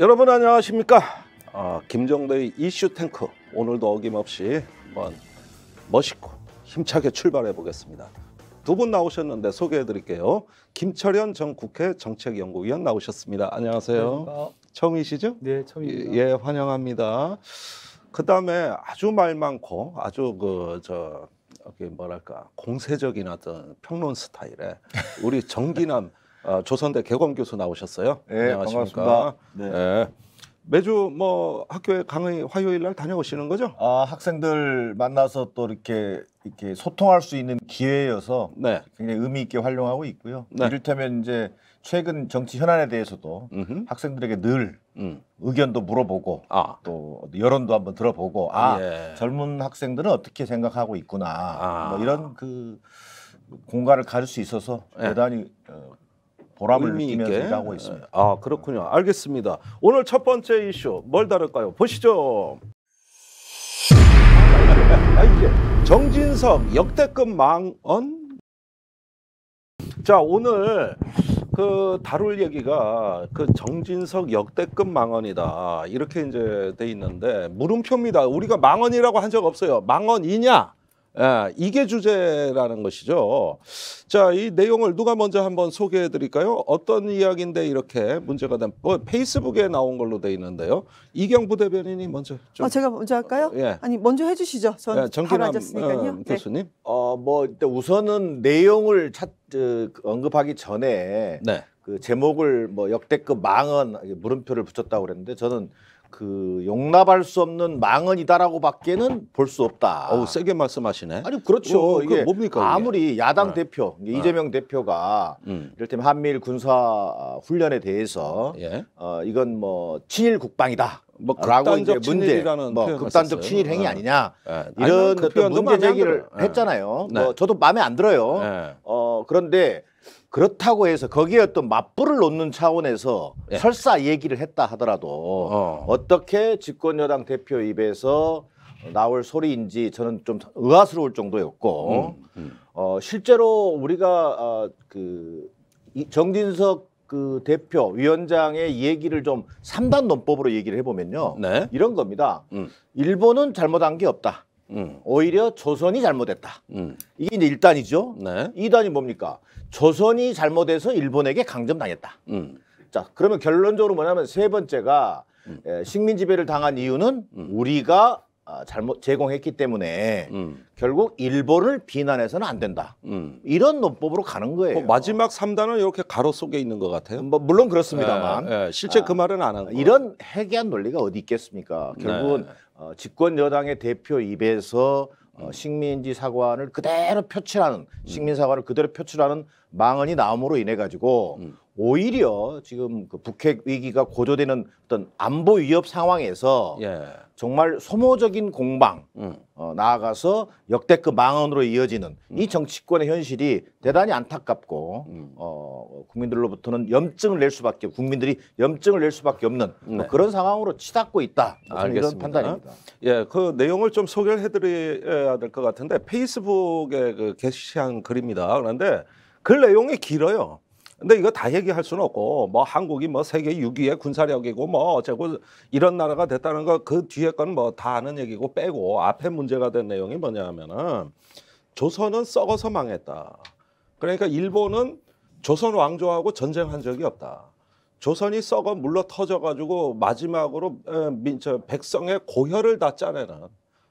여러분 안녕하십니까 아, 김정도의 이슈 탱크 오늘도 어김없이 한번 멋있고 힘차게 출발해 보겠습니다 두 분 나오셨는데 소개해 드릴게요 김철현 전 국회 정책연구위원 나오셨습니다 안녕하세요 안녕하십니까. 처음이시죠? 네 처음입니다 예, 예 환영합니다 그 다음에 아주 말 많고 아주 그저 뭐랄까 공세적인 어떤 평론 스타일에 우리 정기남 어, 조선대 개검 교수 나오셨어요. 네, 안녕하십니까. 반갑습니다. 네. 네. 매주 뭐 학교에 강의 화요일 날 다녀오시는 거죠? 아 학생들 만나서 또 이렇게 이렇게 소통할 수 있는 기회여서 네. 굉장히 의미 있게 활용하고 있고요. 네. 이를테면 이제 최근 정치 현안에 대해서도 음흠. 학생들에게 늘 음. 의견도 물어보고 아. 또 여론도 한번 들어보고 아 예. 젊은 학생들은 어떻게 생각하고 있구나 아. 뭐 이런 그 공간을 가질 수 있어서 예. 대단히 어, 보람을 느끼면서 있게. 일하고 있습니다. 아 그렇군요. 알겠습니다. 오늘 첫 번째 이슈 뭘 다룰까요? 보시죠. 아, 이게 정진석 역대급 망언? 자 오늘 그 다룰 얘기가 그 정진석 역대급 망언이다 이렇게 이제 돼 있는데 물음표입니다. 우리가 망언이라고 한 적 없어요. 망언이냐 예, 이게 주제라는 것이죠. 자, 이 내용을 누가 먼저 한번 소개해 드릴까요? 어떤 이야기인데 이렇게 문제가 된, 뭐, 페이스북에 나온 걸로 돼 있는데요. 이경부 대변인이 먼저. 좀. 어, 제가 먼저 할까요? 예. 아니, 먼저 해주시죠. 전 예, 정기남, 앉았으니까요. 음, 어, 네. 교수님. 네. 어, 뭐, 일단 우선은 내용을 찾, 어, 언급하기 전에. 네. 그 제목을 뭐 역대급 망언, 물음표를 붙였다고 그랬는데 저는 그 용납할 수 없는 망언이다라고밖에는 볼 수 없다. 어우 세게 말씀하시네. 아니 그렇죠. 어, 이게 뭡니까? 아무리 그게? 야당 네. 대표 네. 이재명 대표가 음. 이를테면 한미일 군사 훈련에 대해서 예. 어, 이건 뭐 친일 국방이다. 뭐 라고 이제 문제, 뭐 극단적 친일 행위 네. 아니냐 네. 이런 아니, 그 문제 제기를 네. 했잖아요. 뭐 네. 저도 마음에 안 들어요. 어 그런데 그렇다고 해서 거기에 어떤 맞불을 놓는 차원에서 예. 설사 얘기를 했다 하더라도 어. 떻게 집권여당 대표 입에서 나올 소리인지 저는 좀 의아스러울 정도였고 음, 음. 어, 실제로 우리가 어, 그 이- 정진석 그 대표 위원장의 얘기를 좀 3단 논법으로 얘기를 해보면요. 네. 이런 겁니다. 음. 일본은 잘못한 게 없다. 음. 오히려 조선이 잘못했다. 음. 이게 이제 일단이죠 네. 이단이 뭡니까? 조선이 잘못해서 일본에게 강점당했다. 음. 자 그러면 결론적으로 뭐냐면 세 번째가 음. 에, 예, 식민 지배를 당한 이유는 음. 우리가 아, 잘못 제공했기 때문에 음. 결국 일본을 비난해서는 안 된다. 음. 이런 논법으로 가는 거예요. 어, 마지막 삼단은 이렇게 가로 속에 있는 것 같아요. 뭐, 물론 그렇습니다만 에, 예, 에, 예, 실제 아, 그 말은 안하 한. 이런 해괴한 논리가 어디 있겠습니까? 네. 결국은 네. 어, 집권 여당의 대표 입에서 어, 식민지 사관을 그대로 표출하는 식민 사관을 그대로 표출하는 망언이 나옴으로 인해 가지고 오히려 지금 그 북핵 위기가 고조되는 어떤 안보 위협 상황에서 예. 정말 소모적인 공방 음. 어, 나아가서 역대급 망언으로 이어지는 음. 이 정치권의 현실이 대단히 안타깝고 음. 어, 국민들로부터는 염증을 낼 수밖에 국민들이 염증을 낼 수밖에 없는 뭐 네. 뭐 그런 상황으로 치닫고 있다 저는 이런 판단입니다. 예, 그 내용을 좀 소개를 해드려야 될 것 같은데 페이스북에 그 게시한 글입니다. 그런데 글 그 내용이 길어요. 근데 이거 다 얘기할 수는 없고 뭐 한국이 뭐 세계 6위의 군사력이고 뭐 어쩌고 이런 나라가 됐다는 거 그 뒤에 건뭐다 아는 얘기고 빼고 앞에 문제가 된 내용이 뭐냐 하면은 조선은 썩어서 망했다. 그러니까 일본은 조선 왕조하고 전쟁한 적이 없다. 조선이 썩어 물러 터져가지고 마지막으로 백성의 고혈을 다 짜내는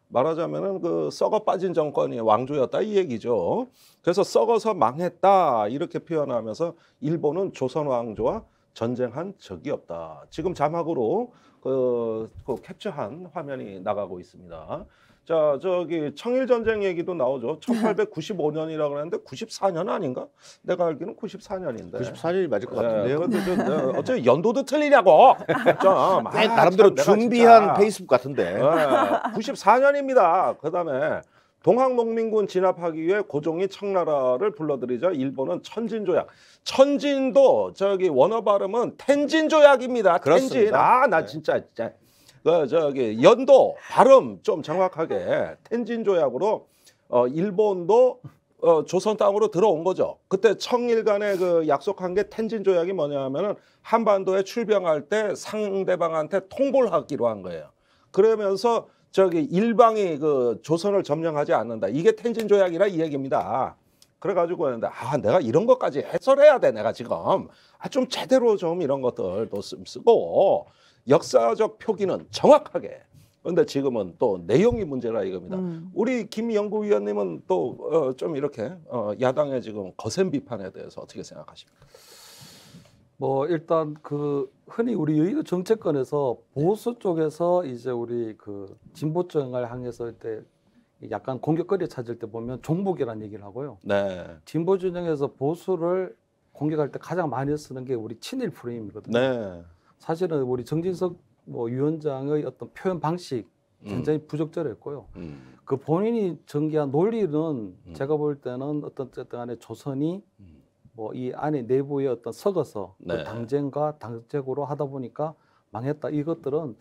말하자면은 그 썩어 빠진 정권이 왕조였다 이 얘기죠. 그래서 썩어서 망했다 이렇게 표현하면서 일본은 조선 왕조와 전쟁한 적이 없다. 지금 자막으로 그, 그 캡처한 화면이 나가고 있습니다. 자, 저기 청일 전쟁 얘기도 나오죠. 1 8 9 5년이라그랬는데 94년 아닌가? 내가 알기로는 94년인데. 94년이 맞을 것 네, 같은데요. 네, 어째 연도도 틀리냐고. 아, 나름대로 준비한 페이스북 같은데. 네, 94년입니다. 그다음에 동학농민군 진압하기 위해 고종이 청나라를 불러들이자 일본은 천진조약. 천진도 저기 원어 발음은 텐진조약입니다. 텐진. 아, 나 진짜 진짜. 그 저기 연도 발음 좀 정확하게 텐진 조약으로 어 일본도 어 조선 땅으로 들어온 거죠. 그때 청일 간에 그 약속한 게 텐진 조약이 뭐냐면은 한반도에 출병할 때 상대방한테 통보를 하기로 한 거예요. 그러면서 저기 일방이 그 조선을 점령하지 않는다. 이게 텐진 조약이라 이 얘기입니다. 그래가지고 했는데 아 내가 이런 것까지 해설해야 돼 내가 지금 아 좀 제대로 좀 이런 것들도 쓰고 역사적 표기는 정확하게 근데 지금은 또 내용이 문제라 이겁니다. 음. 우리 김 연구위원님은 또좀 어, 이렇게 어, 야당의 지금 거센 비판에 대해서 어떻게 생각하십니까? 뭐 일단 그 흔히 우리 여의도 정책권에서 보수 쪽에서 이제 우리 그 진보 쪽을 향해서 때 약간 공격거리 찾을 때 보면 종북이라는 얘기를 하고요. 네. 진보 진영에서 보수를 공격할 때 가장 많이 쓰는 게 우리 친일 프레임이거든요. 네. 사실은 우리 정진석 뭐 위원장의 어떤 표현 방식 굉장히 음. 부적절했고요. 음. 그 본인이 전개한 논리는 음. 제가 볼 때는 어떤 어쨌든 간에 조선이 음. 뭐이 안에 내부에 어떤 섞어서 그 네. 그 당쟁과 당쟁으로 하다 보니까 망했다. 이것들은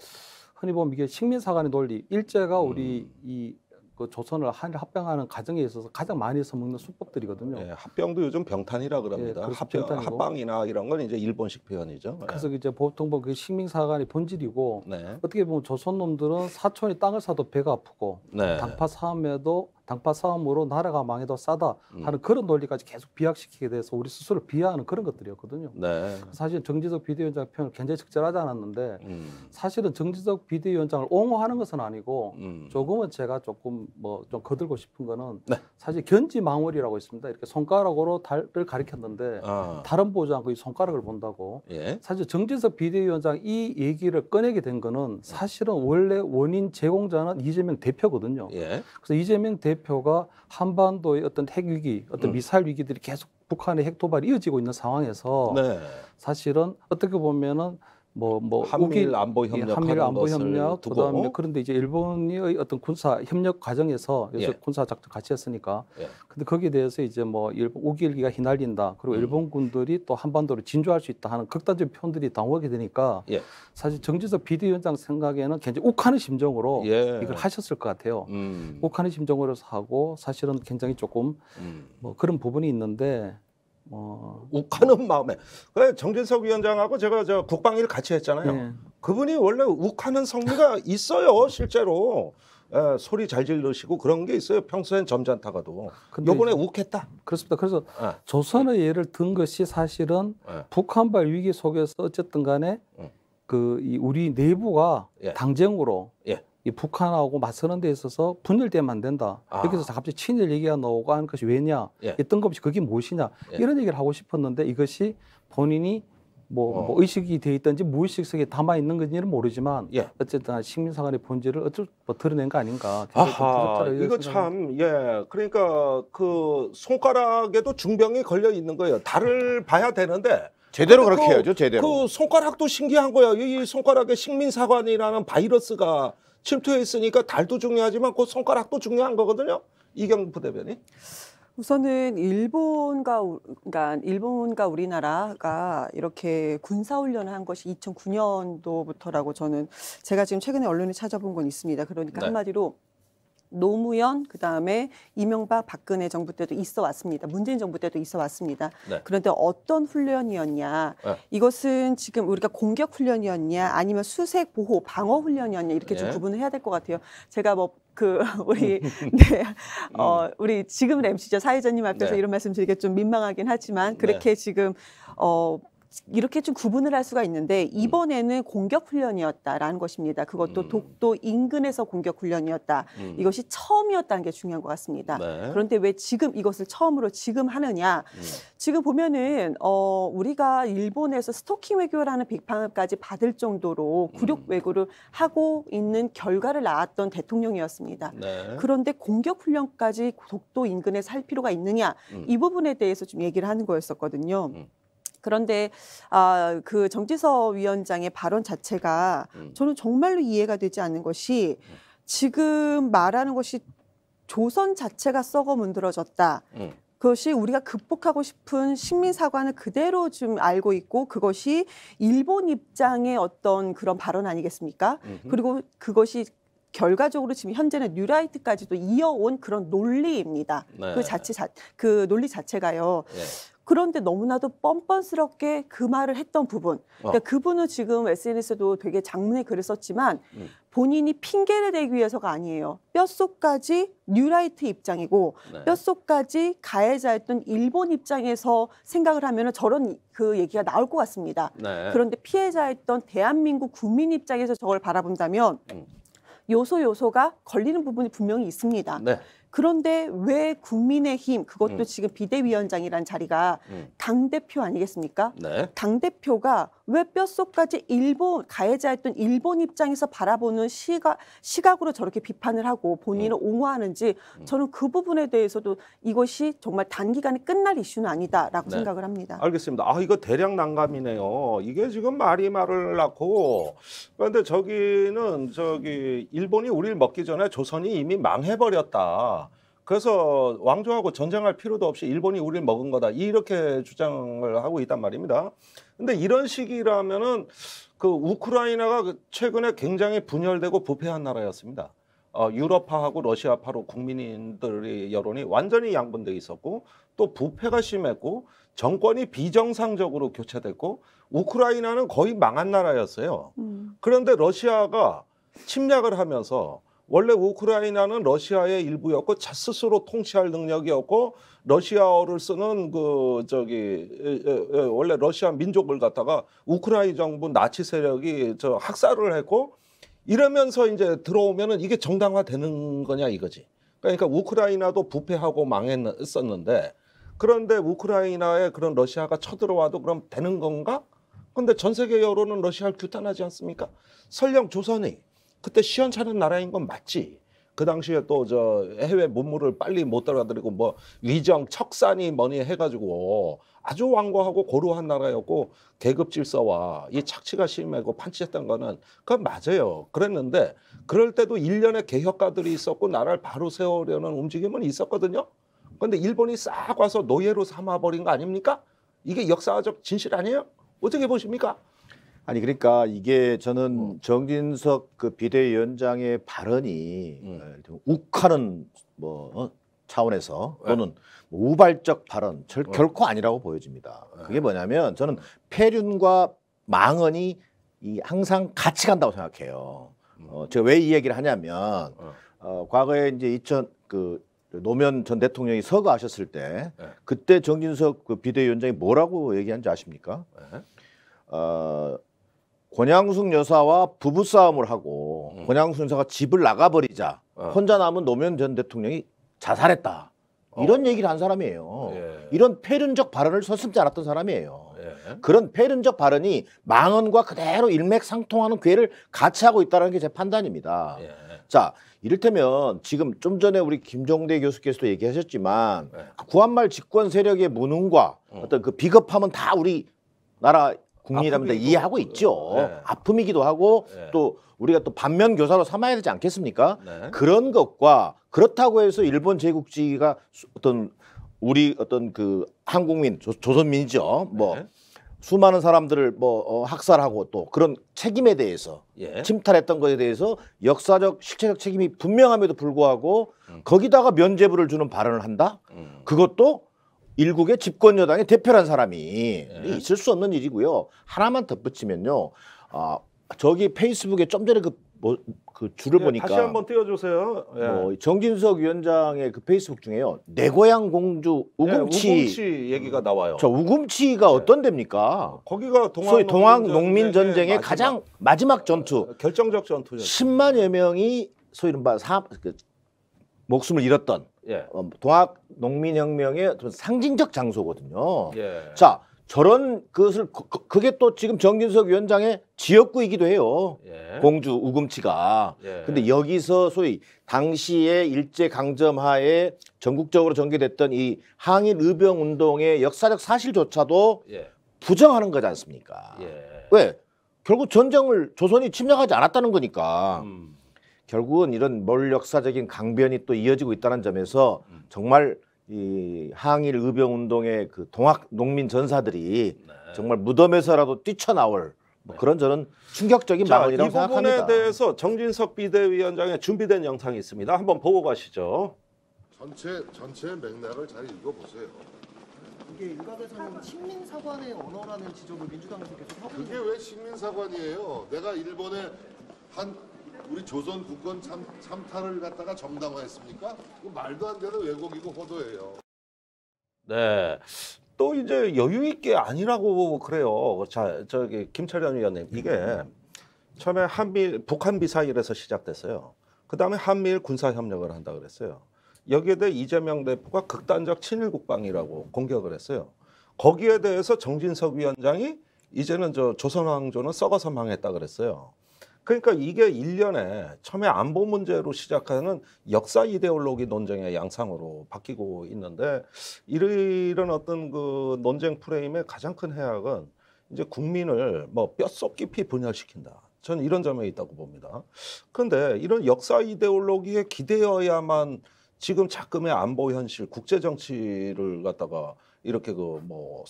흔히 보면 이게 식민사관의 논리, 일제가 우리 음. 이그 조선을 한일 합병하는 과정에 있어서 가장 많이 써먹는 수법들이거든요. 예, 합병도 요즘 병탄이라 그럽니다. 예, 그렇죠. 합병, 이 합방이나 이런 건 이제 일본식 표현이죠. 예. 그래서 예. 이제 보통 보그 뭐 식민사관의 본질이고 네. 어떻게 보면 조선 놈들은 사촌이 땅을 사도 배가 아프고 네. 당파 사함에도 당파 싸움으로 나라가 망해도 싸다 음. 하는 음. 그런 논리까지 계속 비약시키게 돼서 우리 스스로 비하하는 그런 것들이었거든요. 네. 사실 정지석 비대위원장 표현을 굉장히 적절하지 않았는데 음. 사실은 정지석 비대위원장을 옹호하는 것은 아니고 음. 조금은 제가 조금 뭐 좀 거들고 싶은 거는 네. 사실 견지망월이라고 있습니다. 이렇게 손가락으로 달을 가리켰는데 아. 다른 보지 않고 손가락을 본다고 예. 사실 정지석 비대위원장 이 얘기를 꺼내게 된 거는 사실은 원래 원인 제공자는 이재명 대표거든요. 예. 그래서 이재명 대표 대표가 한반도의 어떤 핵위기, 어떤 음. 미사일 위기들이 계속 북한의 핵 도발이 이어지고 있는 상황에서 네. 사실은 어떻게 보면은 뭐뭐 한미일 예, 안보 협력 한미일 안보 협력 그다음에 그런데 이제 일본의 어떤 군사 협력 과정에서 요새 예. 군사 작전 같이 했으니까 예. 근데 거기에 대해서 이제 뭐 일본 우기일기가 휘날린다 그리고 음. 일본군들이 또 한반도를 진주할 수 있다 하는 극단적인 표현들이 나오게 되니까 예. 사실 정지석 비대위원장 생각에는 굉장히 욱하는 심정으로 예. 이걸 하셨을 것 같아요 음. 욱하는 심정으로 하고 사실은 굉장히 조금 음. 뭐 그런 부분이 있는데 어. 욱하는 마음에 그 정진석 위원장하고 제가 저 국방일 같이 했잖아요. 네. 그분이 원래 욱하는 성미가 있어요 실제로. 에, 예, 소리 잘 질르시고 그런 게 있어요. 평소엔 점잖다가도. 요번에 욱했다. 그렇습니다. 그래서 예. 조선의 예를 든 것이 사실은 예. 북한발 위기 속에서 어쨌든 간에 예. 그이 우리 내부가 당쟁으로 예. 이 북한하고 맞서는 데 있어서 분열되면 안 된다. 여기서 갑자기 친일 얘기가 나오고 하는 것이 왜냐? 예. 이 뜬금없이 그게 무엇이냐? 예. 이런 얘기를 하고 싶었는데 이것이 본인이 뭐, 어. 뭐 의식이 돼있던지 무의식 속에 담아 있는 건지는 모르지만 예. 어쨌든 식민사관의 본질을 어쩔 뭐 드러낸 거 아닌가. 아하, 이거 참 예. 그러니까 그 손가락에도 중병이 걸려 있는 거예요. 달을 봐야 되는데 제대로 그렇게 그 해야죠. 제대로. 그 손가락도 신기한 거야. 이 손가락에 식민사관이라는 바이러스가 침투했으니까 달도 중요하지만 그 손가락도 중요한 거거든요. 이경 부대변이 우선은 일본과 그러니까 일본과 우리나라가 이렇게 군사 훈련을 한 것이 2009년도부터라고 저는 제가 지금 최근에 언론에 찾아본 건 있습니다. 그러니까 네. 한마디로 노무현 그다음에 이명박 박근혜 정부 때도 있어 왔습니다. 문재인 정부 때도 있어 왔습니다. 네. 그런데 어떤 훈련이었냐? 네. 이것은 지금 우리가 공격 훈련이었냐 아니면 수색 보호 방어 훈련이었냐 이렇게 예. 좀 네. 구분을 해야 될 것 같아요. 제가 뭐 그 우리 음. 네, 어 음. 우리 지금 램시죠 사회자님 앞에서 네. 이런 말씀 드리기 좀 민망하긴 하지만 네. 그렇게 네. 지금 어 이렇게 좀 구분을 할 수가 있는데 음. 이번에는 음. 공격 훈련이었다라는 것입니다. 그것도 음. 독도 인근에서 공격 훈련이었다. 음. 이것이 처음이었다는 게 중요한 것 같습니다. 네. 그런데 왜 지금 이것을 처음으로 지금 하느냐? 음. 지금 보면은 어 우리가 일본에서 스토킹 외교라는 비판까지 받을 정도로 굴욕 음. 외교를 하고 있는 결과를 낳았던 대통령이었습니다. 네. 그런데 공격 훈련까지 독도 인근에살 필요가 있느냐? 이 부분에 대해서 좀 얘기를 하는 거였었거든요. 그런데 아, 그 정지서 위원장의 발언 자체가 음. 저는 정말로 이해가 되지 않는 것이 음. 지금 말하는 것이 조선 자체가 썩어 문드러졌다. 음. 그것이 우리가 극복하고 싶은 식민 사관을 그대로 좀 알고 있고 그것이 일본 입장의 어떤 그런 발언 아니겠습니까? 음흠. 그리고 그것이 결과적으로 지금 현재는 뉴라이트까지도 이어온 그런 논리입니다. 그 네. 그 자체 자, 그 논리 자체가요. 네. 그런데 너무나도 뻔뻔스럽게 그 말을 했던 부분. 그러니까 어. 그분은 지금 SNS에도 되게 장문의 글을 썼지만 음. 본인이 핑계를 대기 위해서가 아니에요. 뼛속까지 뉴라이트 입장이고 네. 뼛속까지 가해자였던 일본 입장에서 생각을 하면 저런 그 얘기가 나올 것 같습니다. 네. 그런데 피해자였던 대한민국 국민 입장에서 저걸 바라본다면 음. 요소 요소가 걸리는 부분이 분명히 있습니다. 네. 그런데 왜 국민의힘 그것도 음. 지금 비대위원장이란 자리가 음. 당 대표 아니겠습니까? 네. 당 대표가 왜 뼛속까지 일본 가해자였던 일본 입장에서 바라보는 시각 시각으로 저렇게 비판을 하고 본인을 음. 옹호하는지 음. 저는 그 부분에 대해서도 이것이 정말 단기간에 끝날 이슈는 아니다라고 네. 생각을 합니다. 알겠습니다. 아 이거 대량 난감이네요. 이게 지금 말이 말을 낳고 그런데 저기는 저기 일본이 우리를 먹기 전에 조선이 이미 망해버렸다. 그래서 왕조하고 전쟁할 필요도 없이 일본이 우리를 먹은 거다. 이렇게 주장을 하고 있단 말입니다. 근데 이런 시기라면은 그 우크라이나가 그 최근에 굉장히 분열되고 부패한 나라였습니다. 어, 유럽파하고 러시아파로 국민들의 여론이 완전히 양분돼 있었고 또 부패가 심했고 정권이 비정상적으로 교체됐고 우크라이나는 거의 망한 나라였어요. 음. 그런데 러시아가 침략을 하면서 원래 우크라이나는 러시아의 일부였고 자스스로 통치할 능력이었고 러시아어를 쓰는 그 저기 원래 러시아 민족을 갖다가 우크라이 나 정부 나치 세력이 저 학살을 했고 이러면서 이제 들어오면은 이게 정당화되는 거냐 이거지. 그러니까 우크라이나도 부패하고 망했었는데 그런데 우크라이나에 그런 러시아가 쳐들어와도 그럼 되는 건가? 근데 전 세계 여론은 러시아를 규탄하지 않습니까? 설령 조선이 그때 시원찮은 나라인 건 맞지. 그 당시에 또 저 해외 문물을 빨리 못 따라들이고 뭐 위정 척산이 뭐니 해가지고 아주 완고하고 고루한 나라였고 계급 질서와 이 착취가 심하고 판치했던 거는 그건 맞아요. 그랬는데 그럴 때도 일련의 개혁가들이 있었고 나라를 바로 세우려는 움직임은 있었거든요. 그런데 일본이 싹 와서 노예로 삼아버린 거 아닙니까? 이게 역사적 진실 아니에요? 어떻게 보십니까? 아니 그러니까 이게 저는 음. 정진석 그 비대위원장의 발언이 음. 어, 욱하는 뭐 어? 차원에서 네. 또는 뭐 우발적 발언 절, 어. 결코 아니라고 보여집니다. 에. 네. 그게 뭐냐면 저는 폐륜과 망언이 이 항상 같이 간다고 생각해요. 음. 어, 제가 왜 이 얘기를 하냐면 어. 어 과거에 이제 2000그노면전 대통령이 서거하셨을 때 에. 그때 정진석 그 비대위원장이 뭐라고 얘기한지 아십니까? 에. 어, 권양숙 여사와 부부싸움을 하고 음. 권양숙 여사가 집을 나가버리자 어. 혼자 남은 노무현 전 대통령이 자살했다. 어. 이런 얘기를 한 사람이에요. 예. 이런 폐륜적 발언을 서슴지 않았던 사람이에요. 예. 그런 폐륜적 발언이 망언과 그대로 일맥상통하는 괴를 같이 하고 있다는 게 제 판단입니다. 예. 자, 이를테면 지금 좀 전에 우리 김종대 교수께서도 얘기하셨지만 네. 구한말 집권 세력의 무능과 음. 어떤 그 비겁함은 다 우리 나라 국민이라면 이해하고하 있죠. 네. 아픔이기도 하고 네. 또 우리가 또 반면 교사로 삼아야 되지 않겠습니까? 네. 그런 것과 그렇다고 해서 일본 제국주의가 어떤 우리 어떤 그 한국민 조, 조선민이죠. 뭐 네. 수많은 사람들을 뭐 어, 학살하고 또 그런 책임에 대해서 예. 침탈했던 것에 대해서 역사적 실체적 책임이 분명함에도 불구하고 음. 거기다가 면죄부를 주는 발언을 한다. 음. 그것도 일국의 집권 여당의 대표란 사람이 네. 있을 수 없는 일이고요. 하나만 덧붙이면요. 아 저기 페이스북에 좀 전에 그 뭐, 그 줄을 예, 보니까 다시 한번 띄워주세요. 예. 어, 정진석 위원장의 그 페이스북 중에요. 내 고향 공주 우금치, 예, 우금치 얘기가 나와요. 저 우금치가 예. 어떤 데입니까? 거기가 동학 소위 동학 농민 전쟁의 마지막, 가장 마지막 전투, 어, 결정적 전투죠. 10만여 명이 소위 이른바 사, 그, 목숨을 잃었던 예. 어, 동학 농민혁명의 상징적 장소거든요. 예. 자 저런 것을 그게 또 지금 정진석 위원장의 지역구이기도 해요. 예. 공주 우금치가. 예. 근데 여기서 소위 당시에 일제 강점하에 전국적으로 전개됐던 이 항일 의병 운동의 역사적 사실조차도 예. 부정하는 거지 않습니까? 예. 왜? 결국 전쟁을 조선이 침략하지 않았다는 거니까. 음. 결국은 이런 몰역사적인 강변이 또 이어지고 있다는 점에서 음. 정말 이 항일 의병 운동의 그 동학 농민 전사들이 네. 정말 무덤에서라도 뛰쳐나올 뭐 네. 그런 저는 충격적인 자, 마무리라고 이 생각합니다. 이 부분에 대해서 정진석 비대위원장의 준비된 영상이 있습니다. 한번 보고 가시죠. 전체 전체 맥락을 잘 읽어보세요. 이게 일각에서는 식민사관의 언어라는 지적을 민주당에서 계속 하고 있는. 그게 왜 식민사관이에요? 내가 일본에 한 우리 조선 국권 참, 참탈을 갖다가 정당화했습니까? 말도 안 되는 왜곡이고 호도예요. 네. 또 이제 여유 있게 아니라고 그래요. 자, 저기 김철현 위원님 이게 처음에 한미 북한 미사일에서 시작됐어요. 그다음에 한미일 군사 협력을 한다 그랬어요. 여기에 대해 이재명 대표가 극단적 친일 국방이라고 공격을 했어요. 거기에 대해서 정진석 위원장이 이제는 저 조선왕조는 썩어서 망했다 그랬어요. 그러니까 이게 일년에 처음에 안보 문제로 시작하는 역사 이데올로기 논쟁의 양상으로 바뀌고 있는데 이런 어떤 그 논쟁 프레임의 가장 큰 해악은 이제 국민을 뭐 뼛속 깊이 분열시킨다. 저는 이런 점에 있다고 봅니다. 그런데 이런 역사 이데올로기에 기대어야만 지금 자금의 안보 현실, 국제 정치를 갖다가 이렇게 그뭐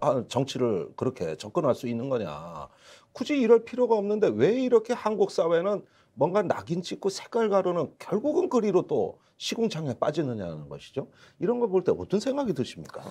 아, 정치를 그렇게 접근할 수 있는 거냐. 굳이 이럴 필요가 없는데 왜 이렇게 한국 사회는 뭔가 낙인 찍고 색깔 가루는 결국은 그리로 또 시궁창에 빠지느냐는 것이죠. 이런 걸 볼 때 어떤 생각이 드십니까?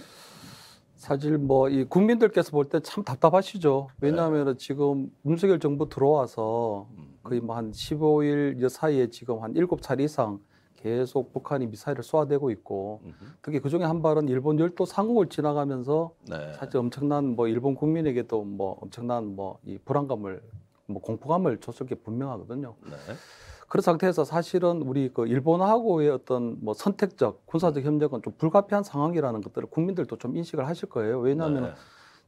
사실 뭐 이 국민들께서 볼 때 참 답답하시죠. 왜냐하면 네. 지금 문석열 정부 들어와서 음. 거의 뭐 한 15일 사이에 지금 한 7차례 이상 계속 북한이 미사일을 쏘아대고 있고 음흠. 특히 그중에 한 발은 일본 열도 상공을 지나가면서 네. 사실 엄청난 뭐 일본 국민에게도 뭐 엄청난 뭐 이 불안감을 뭐 공포감을 줬을 게 분명하거든요. 네. 그런 상태에서 사실은 우리 그 일본하고의 어떤 뭐 선택적 군사적 음. 협력은 좀 불가피한 상황이라는 것들을 국민들도 좀 인식을 하실 거예요. 왜냐하면 네.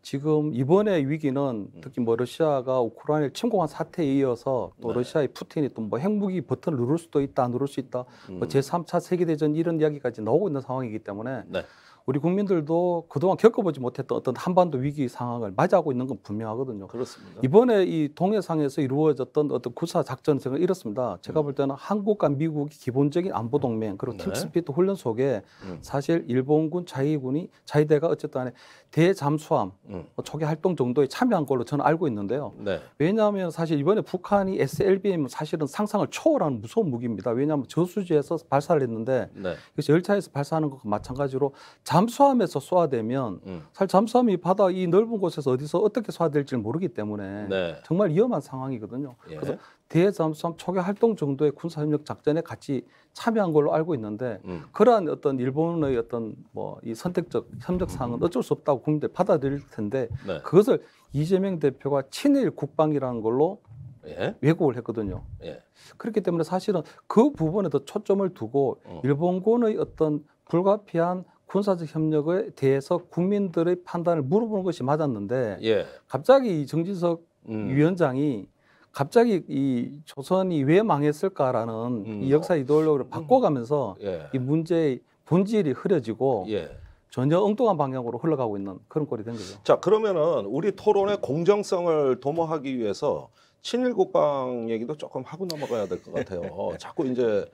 지금 이번에 위기는 음. 특히 뭐 러시아가 우크라이나를 침공한 사태에 이어서 또 네. 러시아의 푸틴이 또 뭐 핵무기 버튼을 누를 수도 있다, 누를 수 있다, 뭐 음. 뭐 제3차 세계대전 이런 이야기까지 나오고 있는 상황이기 때문에 네. 우리 국민들도 그동안 겪어보지 못했던 어떤 한반도 위기 상황을 맞이하고 있는 건 분명하거든요. 그렇습니다. 이번에 이 동해상에서 이루어졌던 어떤 군사 작전은 이렇습니다. 제가 음. 볼 때는 한국과 미국이 기본적인 안보 동맹 그리고 네. 팀스피드 훈련 속에 음. 사실 일본군 자위군이 자위대가 어쨌든 간에 대잠수함 음. 뭐 초기 활동 정도에 참여한 걸로 저는 알고 있는데요. 네. 왜냐하면 사실 이번에 북한이 SLBM은 사실은 상상을 초월하는 무서운 무기입니다. 왜냐하면 저수지에서 발사를 했는데 네. 그 열차에서 발사하는 것과 마찬가지로 잠수함에서 쏘아대면 음. 사실 잠수함이 바다 이 넓은 곳에서 어디서 어떻게 쏘아될지 모르기 때문에 네. 정말 위험한 상황이거든요. 예. 그래서 대잠수함 초기 활동 정도의 군사협력 작전에 같이 참여한 걸로 알고 있는데 음. 그러한 어떤 일본의 어떤 뭐 이 선택적 협력 사항은 음. 어쩔 수 없다고 국민들 받아들일 텐데 네. 그것을 이재명 대표가 친일 국방이라는 걸로 예? 왜곡을 했거든요. 예. 그렇기 때문에 사실은 그 부분에 더 초점을 두고 어. 일본군의 어떤 불가피한 군사적 협력에 대해서 국민들의 판단을 물어보는 것이 맞았는데 예. 갑자기 이 정진석 음. 위원장이 갑자기 이 조선이 왜 망했을까라는 음. 이 역사 이데올로기를 음. 바꿔가면서 예. 이 문제의 본질이 흐려지고 예. 전혀 엉뚱한 방향으로 흘러가고 있는 그런 꼴이 된 거죠. 자 그러면은 우리 토론의 공정성을 도모하기 위해서 친일 국방 얘기도 조금 하고 넘어가야 될 것 같아요. 어, 자꾸 이제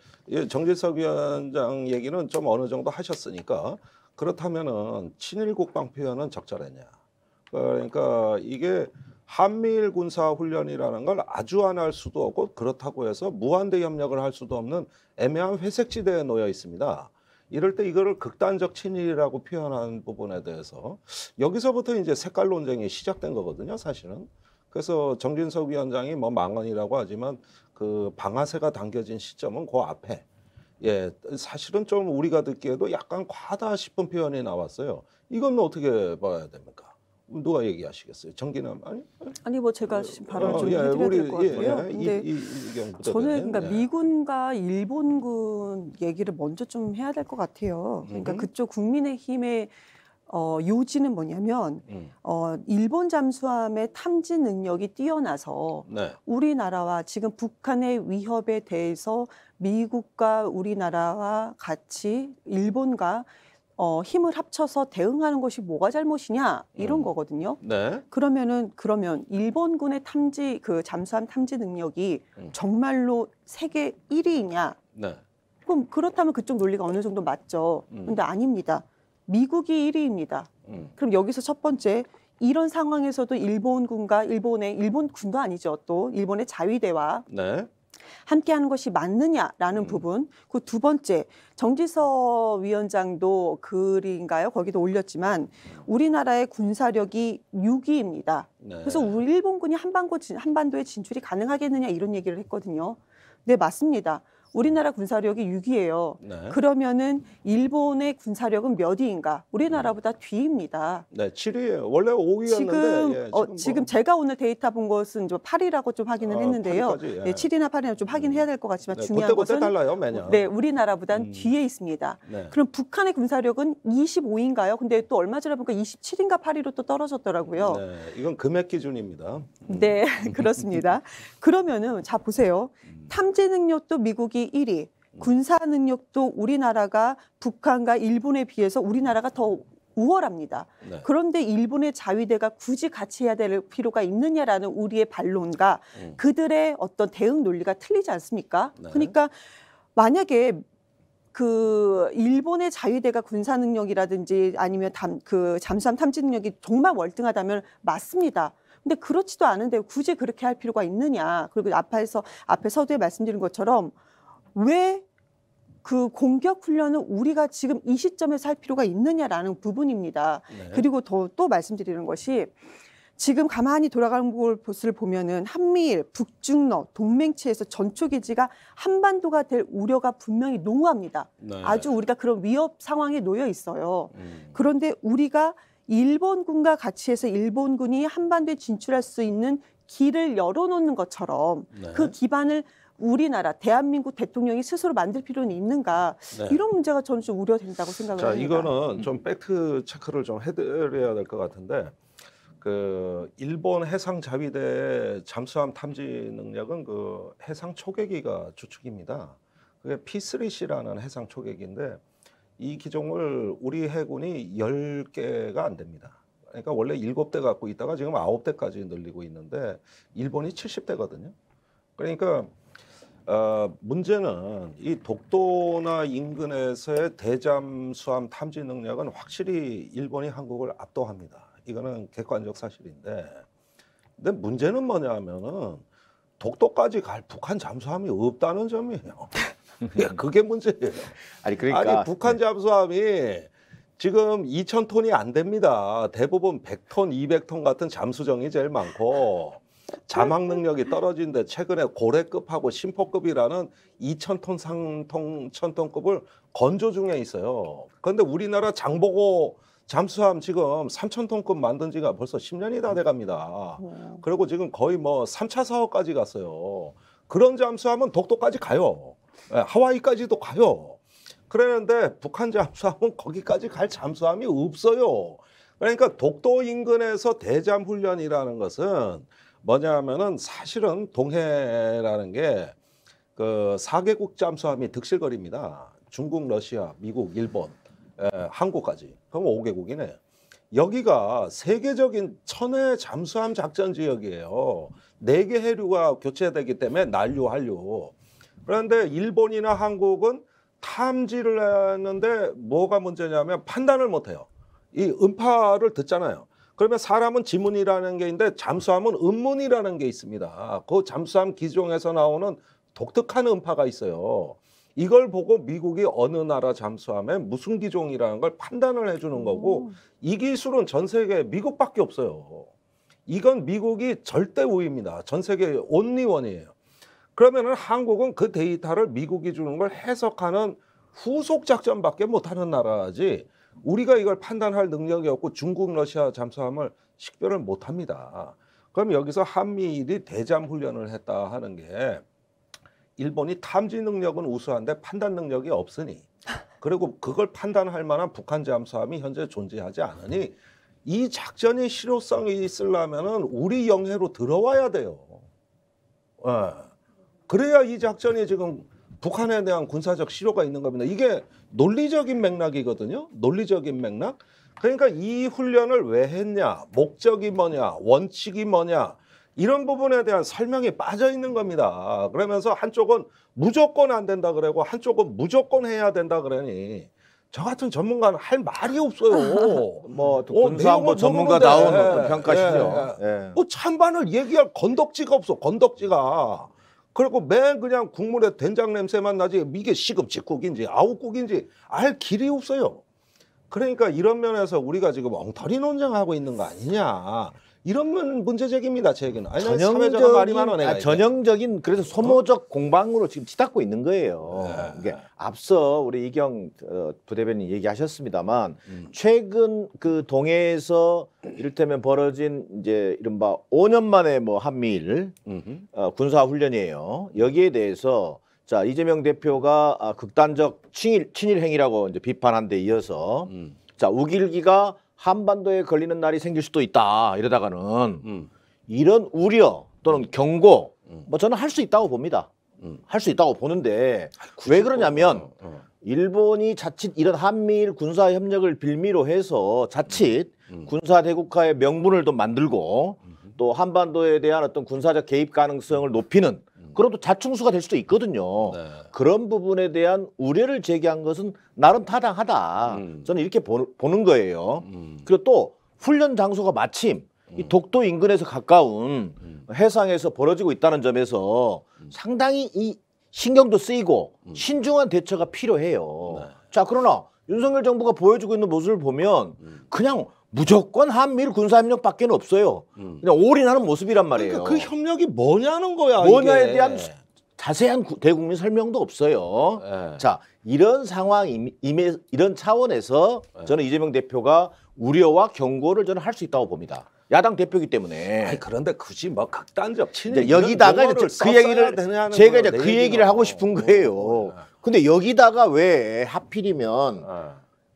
정진석 위원장 얘기는 좀 어느 정도 하셨으니까 그렇다면은 친일 국방 표현은 적절했냐? 그러니까 이게 한미일 군사 훈련이라는 걸 아주 안 할 수도 없고 그렇다고 해서 무한대 협력을 할 수도 없는 애매한 회색지대에 놓여 있습니다. 이럴 때 이거를 극단적 친일이라고 표현한 부분에 대해서 여기서부터 이제 색깔 논쟁이 시작된 거거든요, 사실은. 그래서 정진석 위원장이 뭐 망언이라고 하지만 그 방아쇠가 당겨진 시점은 그 앞에 예, 사실은 좀 우리가 듣기에도 약간 과하다 싶은 표현이 나왔어요. 이건 어떻게 봐야 됩니까? 누가 얘기하시겠어요? 정기남 아니? 아니 뭐 제가 어, 지금 발언 어, 좀 어, 예, 해드려야 될 것 같고요. 예, 예, 근데 이, 이, 저는 그러니까 예. 미군과 일본군 얘기를 먼저 좀 해야 될 것 같아요. 그러니까 음. 그쪽 국민의힘의 어, 요지는 뭐냐면 음. 어, 일본 잠수함의 탐지 능력이 뛰어나서 네. 우리나라와 지금 북한의 위협에 대해서 미국과 우리나라와 같이 일본과 어, 힘을 합쳐서 대응하는 것이 뭐가 잘못이냐 이런 음. 거거든요. 네. 그러면은 그러면 일본군의 탐지 그 잠수함 탐지 능력이 음. 정말로 세계 1위이냐? 네. 그럼 그렇다면 그쪽 논리가 어느 정도 맞죠. 음. 근데 아닙니다. 미국이 1위입니다. 음. 그럼 여기서 첫 번째 이런 상황에서도 일본군과 일본의 일본군도 아니죠. 또 일본의 자위대와 네. 함께하는 것이 맞느냐라는 음. 부분. 그 두 번째 정지서 위원장도 글인가요? 거기도 올렸지만 우리나라의 군사력이 6위입니다. 네. 그래서 우리 일본군이 한반도 진, 한반도에 진출이 가능하겠느냐 이런 얘기를 했거든요. 네 맞습니다. 우리나라 군사력이 6위예요. 네. 그러면은 일본의 군사력은 몇 위인가? 우리나라보다 음. 뒤입니다. 네, 7위예요. 원래 5위였는데 지금 예, 어, 지금, 어, 지금 제가 오늘 데이터 본 것은 좀 8위라고 좀 확인을 어, 했는데요. 예. 네, 7위나 8위나 좀 확인해야 음. 될것 같지만 네, 중요한 그때, 것은 달라요, 매년. 네, 우리나라보단 음. 뒤에 있습니다. 네. 그럼 북한의 군사력은 25인가요? 근데 또 얼마 전에 보니까 27인가 8위로 또 떨어졌더라고요. 네, 이건 금액 기준입니다. 음. 네, 그렇습니다. 그러면은 자 보세요. 음. 탐지 능력도 미국이 경기 1위, 군사 능력도 우리나라가 북한과 일본에 비해서 우리나라가 더 우월합니다. 네. 그런데 일본의 자위대가 굳이 같이 해야 될 필요가 있느냐라는 우리의 반론과 음. 그들의 어떤 대응 논리가 틀리지 않습니까? 네. 그러니까 만약에 그 일본의 자위대가 군사 능력이라든지 아니면 담, 그 잠수함 탐지 능력이 정말 월등하다면 맞습니다. 근데 그렇지도 않은데 굳이 그렇게 할 필요가 있느냐. 그리고 앞에서 앞에 서두에 말씀드린 것처럼 왜그 공격 훈련을 우리가 지금 이시점에살 필요가 있느냐라는 부분입니다. 네. 그리고 더 또 말씀드리는 것이 지금 가만히 돌아가는 곳을 보면은 한미일, 북중러, 동맹체에서 전초기지가 한반도가 될 우려가 분명히 농후합니다. 네. 아주 우리가 그런 위협 상황에 놓여 있어요. 음. 그런데 우리가 일본군과 같이 해서 일본군이 한반도에 진출할 수 있는 길을 열어놓는 것처럼 네. 그 기반을 우리나라 대한민국 대통령이 스스로 만들 필요는 있는가 네. 이런 문제가 저는 좀 우려된다고 생각을 자, 합니다. 이거는 음. 좀 팩트 체크를 좀 해드려야 될 것 같은데 그 일본 해상 자위대 잠수함 탐지 능력은 그 해상 초계기가 주축입니다. 그게 P3C라는 해상 초계기인데 이 기종을 우리 해군이 열개가안 됩니다. 그러니까 원래 일대 갖고 있다가 지금 아 대까지 늘리고 있는데 일본이 칠십 대거든요 그러니까 어, 문제는 이 독도나 인근에서의 대잠 수함 탐지 능력은 확실히 일본이 한국을 압도합니다. 이거는 객관적 사실인데, 근데 문제는 뭐냐면은 독도까지 갈 북한 잠수함이 없다는 점이에요. 예, 그게 문제예요. 아니 그러니까 아니 북한 네. 잠수함이 지금 2,000톤이 안 됩니다. 대부분 100톤, 200톤 같은 잠수정이 제일 많고 자막 능력이 떨어진데 최근에 고래급하고 심포급이라는 2,000톤 상통 1,000톤급을 건조 중에 있어요. 그런데 우리나라 장보고 잠수함 지금 3,000톤급 만든 지가 벌써 10년이 다 돼갑니다. 그리고 지금 거의 뭐 3차 사업까지 갔어요. 그런 잠수함은 독도까지 가요. 예, 하와이까지도 가요. 그러는데 북한 잠수함은 거기까지 갈 잠수함이 없어요. 그러니까 독도 인근에서 대잠 훈련이라는 것은 뭐냐면은 사실은 동해라는 게 그 4개국 잠수함이 득실거립니다. 중국, 러시아, 미국, 일본, 에, 한국까지. 그럼 5개국이네. 여기가 세계적인 천해 잠수함 작전 지역이에요. 4개 해류가 교체되기 때문에 난류, 한류. 그런데 일본이나 한국은 탐지를 했는데 뭐가 문제냐면 판단을 못해요. 이 음파를 듣잖아요. 그러면 사람은 지문이라는 게 있는데 잠수함은 음문이라는 게 있습니다. 그 잠수함 기종에서 나오는 독특한 음파가 있어요. 이걸 보고 미국이 어느 나라 잠수함에 무슨 기종이라는 걸 판단을 해주는 거고 오. 이 기술은 전 세계 미국밖에 없어요. 이건 미국이 절대 우위입니다. 전 세계 온리원이에요. 그러면은 한국은 그 데이터를 미국이 주는 걸 해석하는 후속 작전밖에 못하는 나라지 우리가 이걸 판단할 능력이 없고 중국 러시아 잠수함을 식별을 못 합니다. 그럼 여기서 한미일이 대잠 훈련을 했다 하는 게 일본이 탐지 능력은 우수한데 판단 능력이 없으니 그리고 그걸 판단할 만한 북한 잠수함이 현재 존재하지 않으니 이 작전이 실효성이 있으려면은 우리 영해로 들어와야 돼요. 예. 그래야 이 작전이 지금 북한에 대한 군사적 실효가 있는겁니다 이게 논리적인 맥락이거든요. 논리적인 맥락. 그러니까 이 훈련을 왜 했냐, 목적이 뭐냐, 원칙이 뭐냐, 이런 부분에 대한 설명이 빠져 있는 겁니다. 그러면서 한쪽은 무조건 안 된다 그러고 한쪽은 무조건 해야 된다 그러니 저 같은 전문가는 할 말이 없어요. 뭐 군사안보 어, 뭐 전문가 나온 평가시죠. 예, 예. 예. 뭐 찬반을 얘기할 건덕지가 없어. 건덕지가 그리고 맨 그냥 국물에 된장 냄새만 나지 이게 시금치국인지 아웃국인지 알 길이 없어요. 그러니까 이런 면에서 우리가 지금 엉터리 논쟁하고 있는 거 아니냐. 이런 문제제기입니다 제얘기는 전형적인 말이 많아, 내 아, 전형적인 그래서 소모적 어? 공방으로 지금 치닫고 있는 거예요. 네. 이게 앞서 우리 이경 어, 부대변인 얘기하셨습니다만 음. 최근 그 동해에서 이를테면 벌어진 이제 이른바 5년 만에 뭐 한미일 어, 군사 훈련이에요. 여기에 대해서 자 이재명 대표가 아, 극단적 친일 친일 행위라고 이제 비판한 데 이어서 음. 자 우길기가 한반도에 걸리는 날이 생길 수도 있다. 이러다가는 음. 이런 우려 또는 음. 경고 음. 뭐 저는 할 수 있다고 봅니다. 음. 할수 있다고 보는데 왜 그러냐면 어. 일본이 자칫 이런 한미일 군사 협력을 빌미로 해서 자칫 군사 대국화의 명분을 또 만들고 또 한반도에 대한 어떤 군사적 개입 가능성을 높이는 음. 그럼또 자충수가 될 수도 있거든요. 네. 그런 부분에 대한 우려를 제기한 것은 나름 타당하다. 음. 저는 이렇게 보, 는 거예요. 음. 그리고 또 훈련 장소가 마침 이 음. 독도 인근에서 가까운 음. 해상에서 벌어지고 있다는 점에서 상당히 이 신경도 쓰이고 신중한 대처가 필요해요. 네. 자, 그러나 윤석열 정부가 보여주고 있는 모습을 보면 그냥 무조건 한미일 군사협력밖에 없어요. 음. 그냥 올인하는 모습이란 그러니까 말이에요. 그러니까 그 협력이 뭐냐는 거야. 뭐냐에 이게. 대한 자세한 대국민 설명도 없어요. 네. 자 이런 상황 임 이런 차원에서 네. 저는 이재명 대표가 우려와 경고를 저는 할 수 있다고 봅니다. 야당 대표기 때문에. 아니, 그런데 굳이 뭐 극단적 친일 여기다가 이제 그 얘기를 제가 이제 그 얘기를 하고 싶은 거예요. 네. 근데 여기다가 왜 하필이면 네.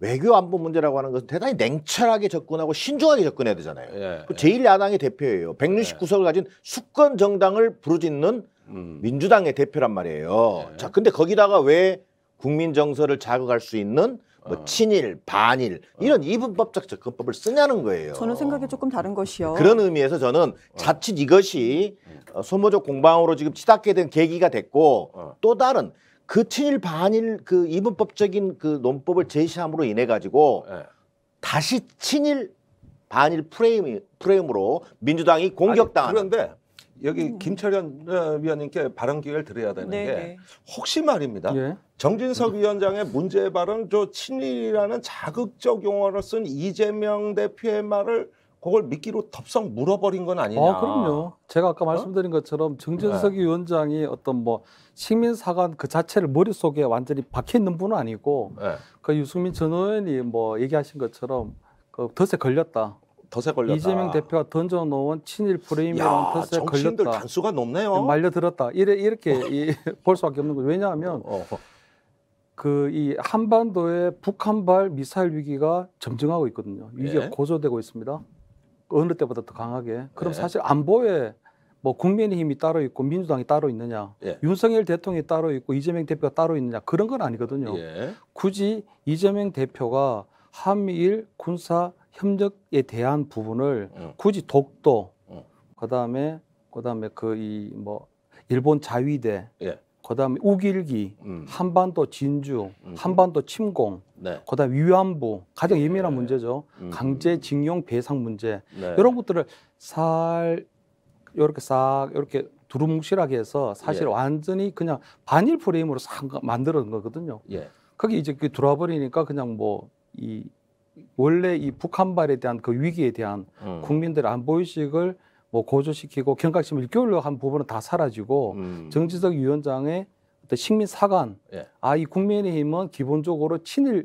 외교 안보 문제라고 하는 것은 대단히 냉철하게 접근하고 신중하게 접근해야 되잖아요. 예, 그 예. 제1야당의 대표예요. 169석을 예. 가진 수권 정당을 부르짖는 음. 민주당의 대표란 말이에요. 예. 자, 근데 거기다가 왜 국민 정서를 자극할 수 있는 뭐 어. 친일, 반일 어. 이런 이분법적 접근법을 쓰냐는 거예요. 저는 생각이 조금 다른 것이요. 그런 의미에서 저는 어. 자칫 이것이 음. 소모적 공방으로 지금 치닫게 된 계기가 됐고 또 다른 그 친일 반일 그 이분법적인 그 논법을 제시함으로 인해 가지고 예. 다시 친일 반일 프레임 프레임으로 민주당이 공격당하는. 아니, 그런데 여기 김철현 어, 위원님께 발언 기회를 드려야 되는 네, 게 네. 혹시 말입니다. 예. 정진석 위원장의 문제 발언, 저 친일이라는 자극적 용어로쓴 이재명 대표의 말을 그걸 미끼로 덥석 물어버린 건 아니냐. 아, 그럼요. 제가 아까 어? 말씀드린 것처럼 정진석 네. 위원장이 어떤 뭐 식민사관 그 자체를 머릿속에 완전히 박혀 있는 분은 아니고 네. 그 유승민 전 의원이 뭐 얘기하신 것처럼 그 덫에 걸렸다. 덫에 걸렸다. 이재명 대표가 던져놓은 친일 프레임이라는 덫에 정치인들 걸렸 단수가 높네요. 네, 말려들었다. 이래, 이렇게 어. 볼 수밖에 없는 거죠. 왜냐하면 어. 그이 한반도의 북한발 미사일 위기가 점증하고 있거든요. 위기가 예. 고조되고 있습니다. 어느 때보다 더 강하게. 그럼 예. 사실 안보에 뭐 국민의힘이 따로 있고 민주당이 따로 있느냐, 예. 윤석열 대통령이 따로 있고 이재명 대표가 따로 있느냐 그런 건 아니거든요. 예. 굳이 이재명 대표가 한미일 군사 협력에 대한 부분을 음. 굳이 독도, 음. 그다음에 그다음에 그 이 뭐 일본 자위대, 예. 그다음에 우길기, 음. 한반도 진주, 음. 한반도 침공, 네. 그다음 위안부 가장 네. 예민한 네. 문제죠. 음. 강제징용 배상 문제 네. 이런 것들을 살 이렇게 싹 이렇게 두루뭉실하게 해서 사실 예. 완전히 그냥 반일 프레임으로 싹 만들어낸 거거든요. 예. 그게 이제 그돌아 버리니까 그냥 뭐이 원래 이 북한발에 대한 그 위기에 대한 음. 국민들의 안보 의식을 뭐 고조시키고 경각심 을 일교율로 한 부분은 다 사라지고 음. 정지석 위원장의 어떤 식민 사관 예. 아이 국민의힘은 기본적으로 친일에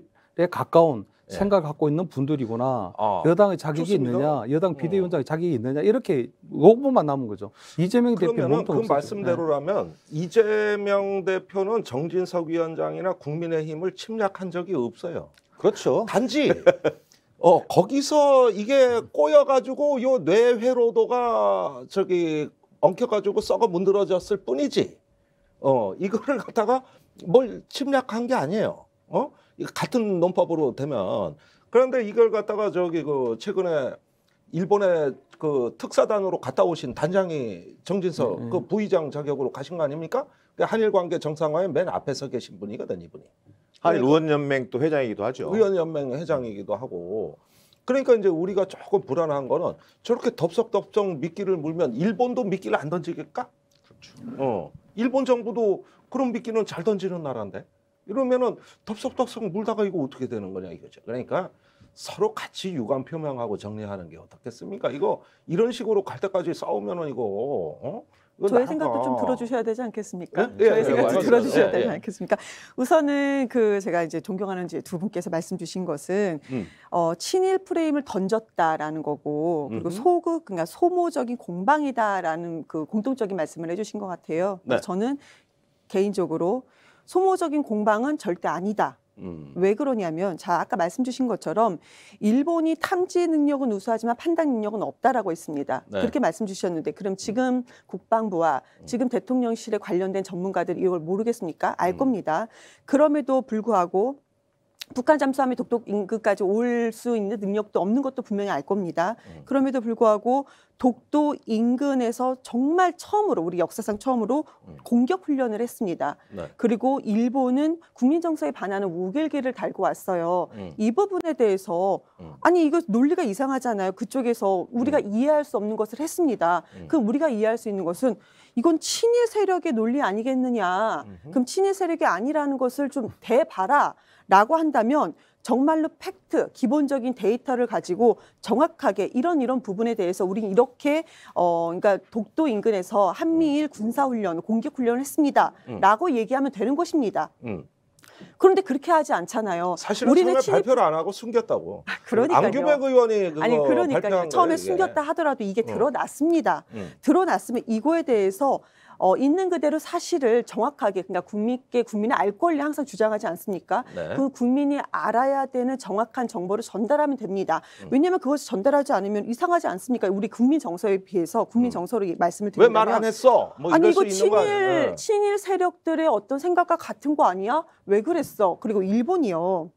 가까운 예. 생각 갖고 있는 분들이구나 아, 여당의 자격이 좋습니다. 있느냐 여당 어. 비대위원장의 어. 자격이 있느냐 이렇게 요것만 남은 거죠 이재명 대표 그러면그 말씀대로라면 네. 이재명 대표는 정진석 위원장이나 국민의힘을 침략한 적이 없어요 그렇죠 단지 어 거기서 이게 꼬여가지고 요 뇌회로도가 저기 엉켜가지고 썩어 문드러졌을 뿐이지. 어 이거를 갖다가 뭘 침략한 게 아니에요. 어 이거 같은 논법으로 되면 그런데 이걸 갖다가 저기 그 최근에 일본의 그 특사단으로 갔다 오신 단장이 정진석 음, 음. 그 부의장 자격으로 가신 거 아닙니까? 그 한일 관계 정상화의 맨 앞에서 계신 분이거든 이분이. 한일 그러니까 의원연맹 또 회장이기도 하죠. 의원연맹 회장이기도 하고 그러니까 이제 우리가 조금 불안한 거는 저렇게 덥석덥석 미끼를 물면 일본도 미끼를 안 던지겠까? 그렇죠. 어, 일본 정부도 그런 미끼는 잘 던지는 나라인데 이러면은 덥석덥석 물다가 이거 어떻게 되는 거냐 이거죠. 그러니까 서로 같이 유감 표명하고 정리하는 게 어떻겠습니까? 이거 이런 식으로 갈 때까지 싸우면은 이거 어? 저의 생각도 좀 아. 들어주셔야 되지 않겠습니까? 예? 예 저의 예, 생각도 맞 들어주셔야 예, 되지 예. 않겠습니까? 우선은 그 제가 이제 존경하는 이제 두 분께서 말씀 주신 것은 음. 어, 친일 프레임을 던졌다라는 거고 그리고 음. 소극 그러니까 소모적인 공방이다라는 그 공통적인 말씀을 해주신 것 같아요. 네. 저는 개인적으로 소모적인 공방은 절대 아니다. 음. 왜 그러냐면 자 아까 말씀 주신 것처럼 일본이 탐지 능력은 우수하지만 판단 능력은 없다라고 했습니다. 네. 그렇게 말씀 주셨는데 그럼 음. 지금 음. 국방부와 지금 대통령실에 관련된 전문가들이 이걸 모르겠습니까? 알 음. 겁니다. 그럼에도 불구하고 북한 잠수함이 독도 인근까지 올 수 있는 능력도 없는 것도 분명히 알 겁니다. 음. 그럼에도 불구하고 독도 인근에서 정말 처음으로 우리 역사상 처음으로 음. 공격 훈련을 했습니다. 네. 그리고 일본은 국민 정서에 반하는 우길기를 달고 왔어요. 음. 이 부분에 대해서 음. 아니 이거 논리가 이상하잖아요. 그쪽에서 우리가 음. 이해할 수 없는 것을 했습니다. 음. 그럼 우리가 이해할 수 있는 것은 이건 친일 세력의 논리 아니겠느냐. 그럼 친일 세력이 아니라는 것을 좀 대봐라. 라고 한다면 정말로 팩트, 기본적인 데이터를 가지고 정확하게 이런 이런 부분에 대해서 우리는 이렇게 어 그러니까 독도 인근에서 한미일 군사 훈련, 공격 훈련을 했습니다라고 음. 얘기하면 되는 것입니다. 음. 그런데 그렇게 하지 않잖아요. 사실은 우리는 처음에 침입... 발표를 안 하고 숨겼다고. 아, 그러니까요. 안규백 의원이 그거 아니 그러니까요. 처음에 거예요, 숨겼다 하더라도 이게 음. 드러났습니다. 음. 드러났으면 이거에 대해서 어, 있는 그대로 사실을 정확하게 그러니까 국민께 국민의 알 권리 항상 주장하지 않습니까? 네. 그 국민이 알아야 되는 정확한 정보를 전달하면 됩니다. 음. 왜냐하면 그것을 전달하지 않으면 이상하지 않습니까? 우리 국민 정서에 비해서 국민 음. 정서로 말씀을 드리면 왜 말 안 했어? 뭐 아니 이거 친일 어. 친일 세력들의 어떤 생각과 같은 거 아니야? 왜 그랬어? 그리고 일본이요.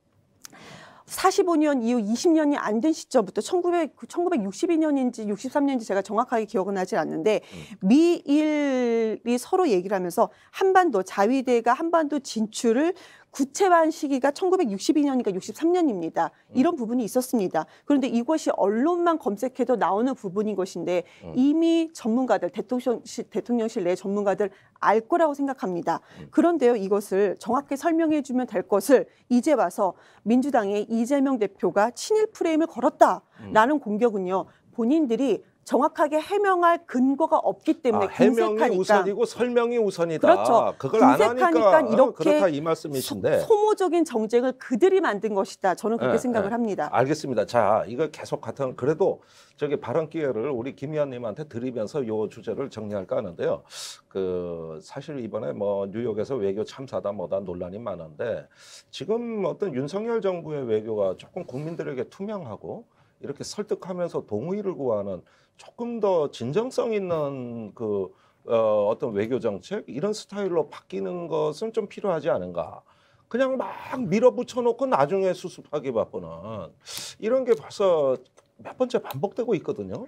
45년 이후 20년이 안 된 시점부터 1900, 1962년인지 63년인지 제가 정확하게 기억은 하지 않는데 음. 미일이 서로 얘기를 하면서 한반도 자위대가 한반도 진출을 구체화한 시기가 1 9 6 2년인가까 63년입니다. 이런 부분이 있었습니다. 그런데 이것이 언론만 검색해도 나오는 부분인 것인데 음. 이미 전문가들 대통령실, 대통령실 내 전문가들 알 거라고 생각합니다. 음. 그런데요, 이것을 정확히 설명해 주면 될 것을 이제 와서 민주당의 이재명 대표가 친일 프레임을 걸었다라는 음. 공격은요. 본인들이 정확하게 해명할 근거가 없기 때문에 아, 해명이 우선이고 설명이 우선이다. 그렇죠. 그걸 검색하니까 이렇게 어, 이 말씀이신데 소, 모적인 정쟁을 그들이 만든 것이다. 저는 그렇게 네, 생각을 네. 합니다. 알겠습니다. 자, 이거 계속 같은 그래도 저기 발언 기회를 우리 김 의원님한테 드리면서 요 주제를 정리할까 하는데요. 그 사실 이번에 뭐 뉴욕에서 외교 참사다 뭐다 논란이 많은데 지금 어떤 윤석열 정부의 외교가 조금 국민들에게 투명하고 이렇게 설득하면서 동의를 구하는 조금 더 진정성 있는 그 어, 어떤 외교 정책 이런 스타일로 바뀌는 것은 좀 필요하지 않은가. 그냥 막 밀어붙여 놓고 나중에 수습하기 바쁘는 이런 게 벌써 몇 번째 반복되고 있거든요.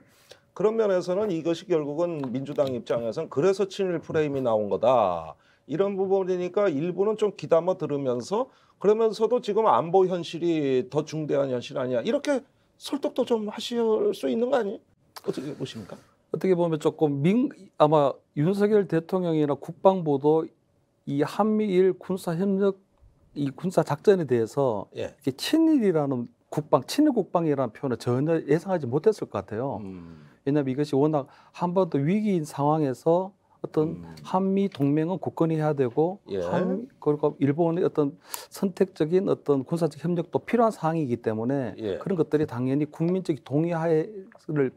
그런 면에서는 이것이 결국은 민주당 입장에선 그래서 친일 프레임이 나온 거다. 이런 부분이니까 일부는 좀 귀담아 들으면서 그러면서도 지금 안보 현실이 더 중대한 현실 아니야. 이렇게 설득도 좀 하실 수 있는 거 아니에요? 어떻게 보십니까? 어떻게 보면 조금 민 아마 윤석열 대통령이나 국방부도 이 한미일 군사 협력 이 군사 작전에 대해서 예. 이게 친일이라는 국방 친일 국방이라는 표현을 전혀 예상하지 못했을 것 같아요. 음. 왜냐하면 이것이 워낙 한번도 위기인 상황에서 어떤 음. 한미 동맹은 굳건히 해야 되고 예. 한 그리고 그러니까 일본의 어떤 선택적인 어떤 군사적 협력도 필요한 사항이기 때문에 예. 그런 것들이 당연히 국민적 동의하를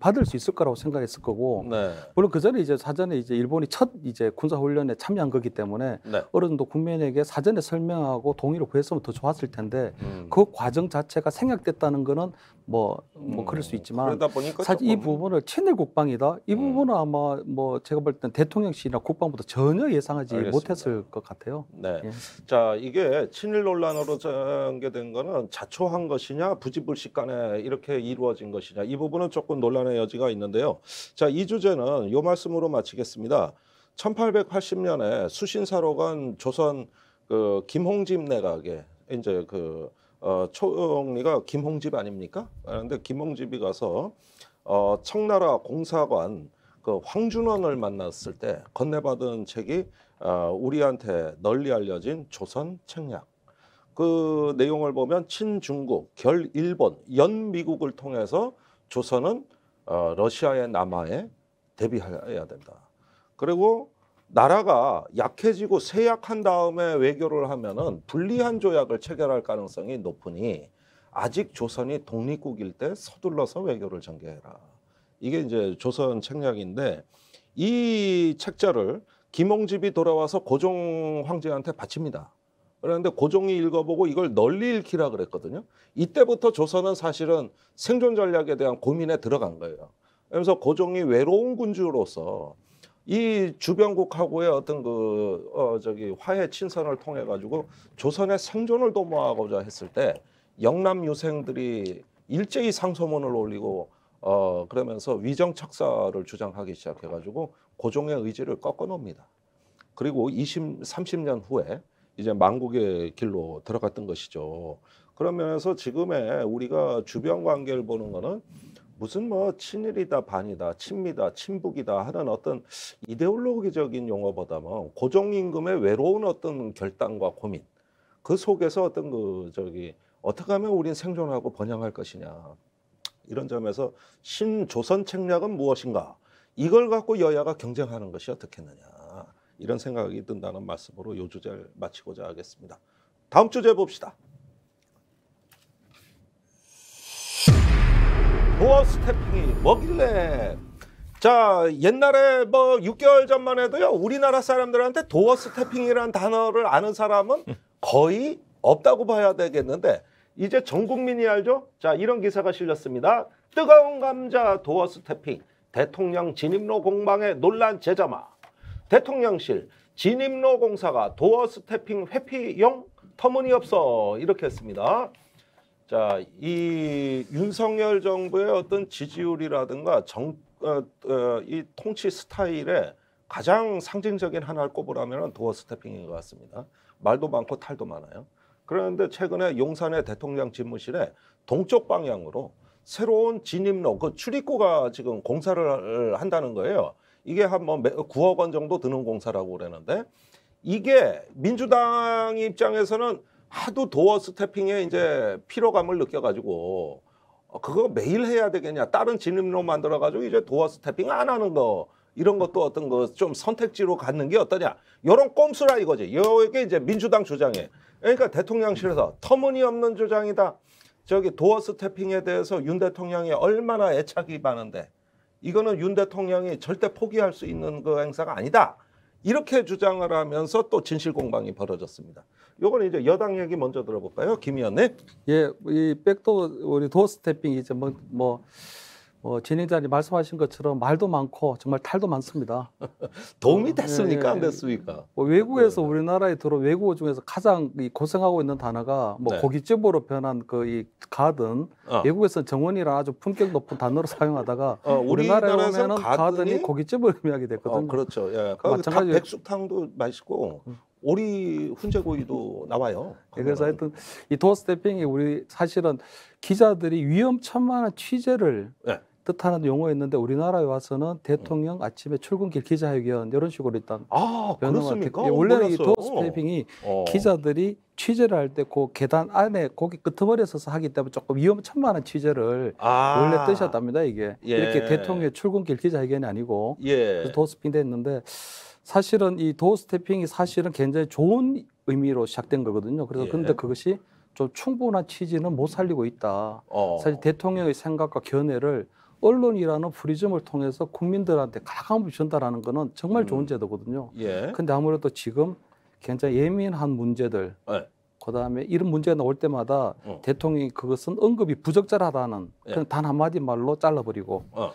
받을 수 있을 거라고 생각했을 거고 네. 물론 그 전에 이제 사전에 이제 일본이 첫 이제 군사 훈련에 참여한 거기 때문에 네. 어느 정도 국민에게 사전에 설명하고 동의를 구했으면 더 좋았을 텐데 음. 그 과정 자체가 생략됐다는 거는 뭐, 음. 뭐 그럴 수 있지만 사실 이 부분을 친일 국방이다 이 음. 부분은 아마 뭐 제가 볼 땐 대통령실이나 국방부도 전혀 예상하지 알겠습니다. 못했을 것 같아요. 네. 예. 자 이게 친일 논란으로 전개된 거는 자초한 것이냐 부지불식간에 이렇게 이루어진 것이냐 이 부분은 조금 논란의 여지가 있는데요. 자 이 주제는 요 말씀으로 마치겠습니다. 1880년에 수신사로 간 조선 그 김홍집 내각에 이제 그 어, 총리가 김홍집 아닙니까? 그런데 김홍집이 가서 어, 청나라 공사관 그 황준원을 만났을 때 건네받은 책이 어, 우리한테 널리 알려진 조선 책략. 그 내용을 보면 친중국, 결 일본, 연 미국을 통해서 조선은 어, 러시아의 남하에 대비해야 된다. 그리고 나라가 약해지고 세약한 다음에 외교를 하면은 불리한 조약을 체결할 가능성이 높으니 아직 조선이 독립국일 때 서둘러서 외교를 전개해라. 이게 이제 조선 책략인데 이 책자를 김홍집이 돌아와서 고종 황제한테 바칩니다. 그런데 고종이 읽어보고 이걸 널리 읽히라 그랬거든요. 이때부터 조선은 사실은 생존 전략에 대한 고민에 들어간 거예요. 그래서 고종이 외로운 군주로서 이 주변국하고의 어떤 그 어 저기 화해 친선을 통해 가지고 조선의 생존을 도모하고자 했을 때 영남 유생들이 일제히 상소문을 올리고 어 그러면서 위정 척사를 주장하기 시작해 가지고 고종의 의지를 꺾어 놓습니다. 그리고 20, 30년 후에 이제 망국의 길로 들어갔던 것이죠. 그러면서 지금의 우리가 주변 관계를 보는 거는 무슨 뭐 친일이다 반이다 친미다 친북이다 하는 어떤 이데올로기적인 용어보다 는고종임금의 뭐 외로운 어떤 결단과 고민 그 속에서 어떤 그 저기 어떻게 하면 우린 생존하고 번영할 것이냐 이런 점에서 신조선 책략은 무엇인가 이걸 갖고 여야가 경쟁하는 것이 어떻겠느냐 이런 생각이 든다는 말씀으로 요 주제를 마치고자 하겠습니다. 다음 주제 봅시다. 노하우 스태핑이 뭐길래 자 옛날에 뭐 6개월 전만 해도요 우리나라 사람들한테 도어 스태핑이라는 단어를 아는 사람은 거의 없다고 봐야 되겠는데 이제 전 국민이 알죠? 자 이런 기사가 실렸습니다. 뜨거운 감자 도어 스태핑 대통령 진입로 공방에 논란 제자마 대통령실 진입로 공사가 도어 스태핑 회피용 터무니없어 이렇게 했습니다. 자, 이 윤석열 정부의 어떤 지지율이라든가 정, 어, 어, 이 통치 스타일의 가장 상징적인 하나를 꼽으라면 도어 스태핑인 것 같습니다. 말도 많고 탈도 많아요. 그런데 최근에 용산의 대통령 집무실에 동쪽 방향으로 새로운 진입로, 그 출입구가 지금 공사를 한다는 거예요. 이게 한뭐 9억 원 정도 드는 공사라고 그러는데 이게 민주당 입장에서는 하도 도어 스태핑에 이제 피로감을 느껴가지고 어, 그거 매일 해야 되겠냐 다른 진입로 만들어가지고 이제 도어 스태핑 안 하는 거 이런 것도 어떤 거 좀 선택지로 갖는 게 어떠냐 이런 꼼수라 이거지 여기 이제 민주당 주장에 그러니까 대통령실에서 터무니없는 주장이다 저기 도어 스태핑에 대해서 윤 대통령이 얼마나 애착이 많은데 이거는 윤 대통령이 절대 포기할 수 있는 그 행사가 아니다 이렇게 주장을 하면서 또 진실 공방이 벌어졌습니다. 요거는 이제 여당 얘기 먼저 들어볼까요, 김 의원님? 예, 이 백도 우리 도어 스태핑 이제 뭐, 뭐뭐 뭐 진행자님 말씀하신 것처럼 말도 많고 정말 탈도 많습니다. 도움이 어, 됐습니까? 예, 예. 안 됐습니까? 뭐 외국에서 네. 우리나라에 들어 외국어 중에서 가장 이 고생하고 있는 단어가 뭐 네. 고깃집으로 변한 그 이 가든 어. 외국에서 정원이라 아주 품격 높은 단어로 사용하다가 어, 우리나라에 서는 가든이, 가든이 고깃집을 의미하게 됐거든요. 어, 그렇죠. 예. 그 마찬가지로 백숙탕도 맛있고 음. 오리 훈제고기도 나와요. 네, 그래서 하여튼 이 도어 스태핑이 우리 사실은 기자들이 위험천만한 취재를 네. 뜻하는 용어였는데 우리나라에 와서는 대통령 아침에 출근길 기자회견 이런 식으로 일단 아 그렇습니까? 예, 원래는 이 도어 스태핑이 어. 어. 기자들이 취재를 할 때 그 계단 안에 거기 끄트머리에 서서 하기 때문에 조금 위험천만한 취재를 아. 원래 뜨셨답니다 이게 예. 이렇게 대통령 의 출근길 기자회견이 아니고 예. 도어 스핑 됐는데 사실은 이 도어 스태핑이 사실은 굉장히 좋은 의미로 시작된 거거든요. 그래서 예. 근데 그것이 좀 충분한 취지는 못 살리고 있다. 어. 사실 대통령의 생각과 견해를 언론이라는 프리즘을 통해서 국민들한테 가감없이 전달하는 거는 정말 좋은 음. 제도거든요. 예. 근데 아무래도 지금 굉장히 예민한 문제들, 예. 그다음에 이런 문제가 나올 때마다 어. 대통령이 그것은 언급이 부적절하다는 예. 그냥 단 한마디 말로 잘라버리고 어.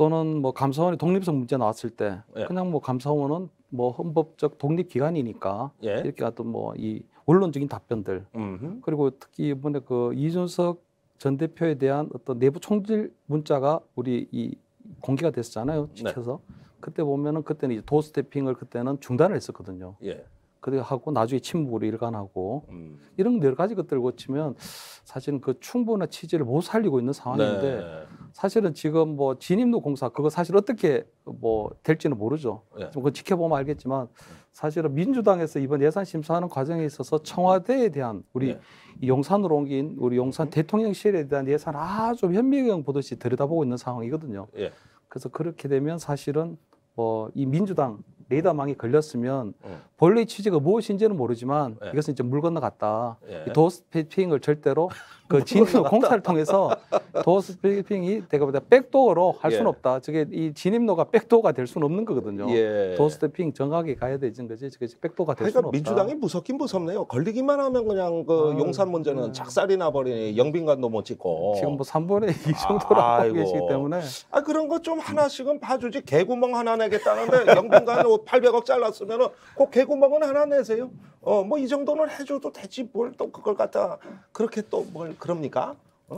또는 뭐 감사원의 독립성 문제 나왔을 때 예. 그냥 뭐 감사원은 뭐 헌법적 독립 기관이니까 예. 이렇게 어떤 뭐이 원론적인 답변들 음흠. 그리고 특히 이번에 그 이준석 전 대표에 대한 어떤 내부 총질 문자가 우리 이 공개가 됐었잖아요. 지켜서 네. 그때 보면은 그때는 이제 도스태핑을 그때는 중단을 했었거든요. 예. 그래 하고 나중에 침묵으로 일관하고 음. 이런 여러 가지 것들을 고치면 사실은 그 충분한 취지를 못 살리고 있는 상황인데 네. 사실은 지금 뭐 진입로 공사 그거 사실 어떻게 뭐 될지는 모르죠. 네. 그거 지켜보면 알겠지만 사실은 민주당에서 이번 예산 심사하는 과정에 있어서 청와대에 대한 우리 네. 용산으로 옮긴 우리 용산 음. 대통령실에 대한 예산 아주 현미경 보듯이 들여다보고 있는 상황이거든요. 예. 그래서 그렇게 되면 사실은 뭐 이 민주당 레이더망이 걸렸으면 어. 본래의 취지가 무엇인지는 모르지만 예. 이것은 이제 물 건너갔다. 예. 도스피핑을 절대로 그 뭐 진입로 공사를 통해서 도어스 피핑이 대거보다 백도어로 할 수는 예. 없다. 저게 이 진입로가 백도어가 될 수는 없는 거거든요. 예. 도어스 피핑 정확하 가야 되는 거지. 저게 백도어가 될 그러니까 수는 민주당이 없다. 민주당이 무섭긴 무섭네요. 걸리기만 하면 그냥 그 아, 용산 문제는 네. 작살이나 버리니 영빈관도 못 짓고 지금 뭐 3분의 2 아, 정도로 아, 하고 계시기 때문에 아 그런 거 좀 하나씩은 봐주지 개구멍 하나 내겠다는데 영빈관 800억 잘랐으면은 꼭 개구멍은 하나 내세요. 어 뭐 이 정도는 해줘도 되지 뭘 또 그걸 갖다 그렇게 또뭘 그럽니까? 어?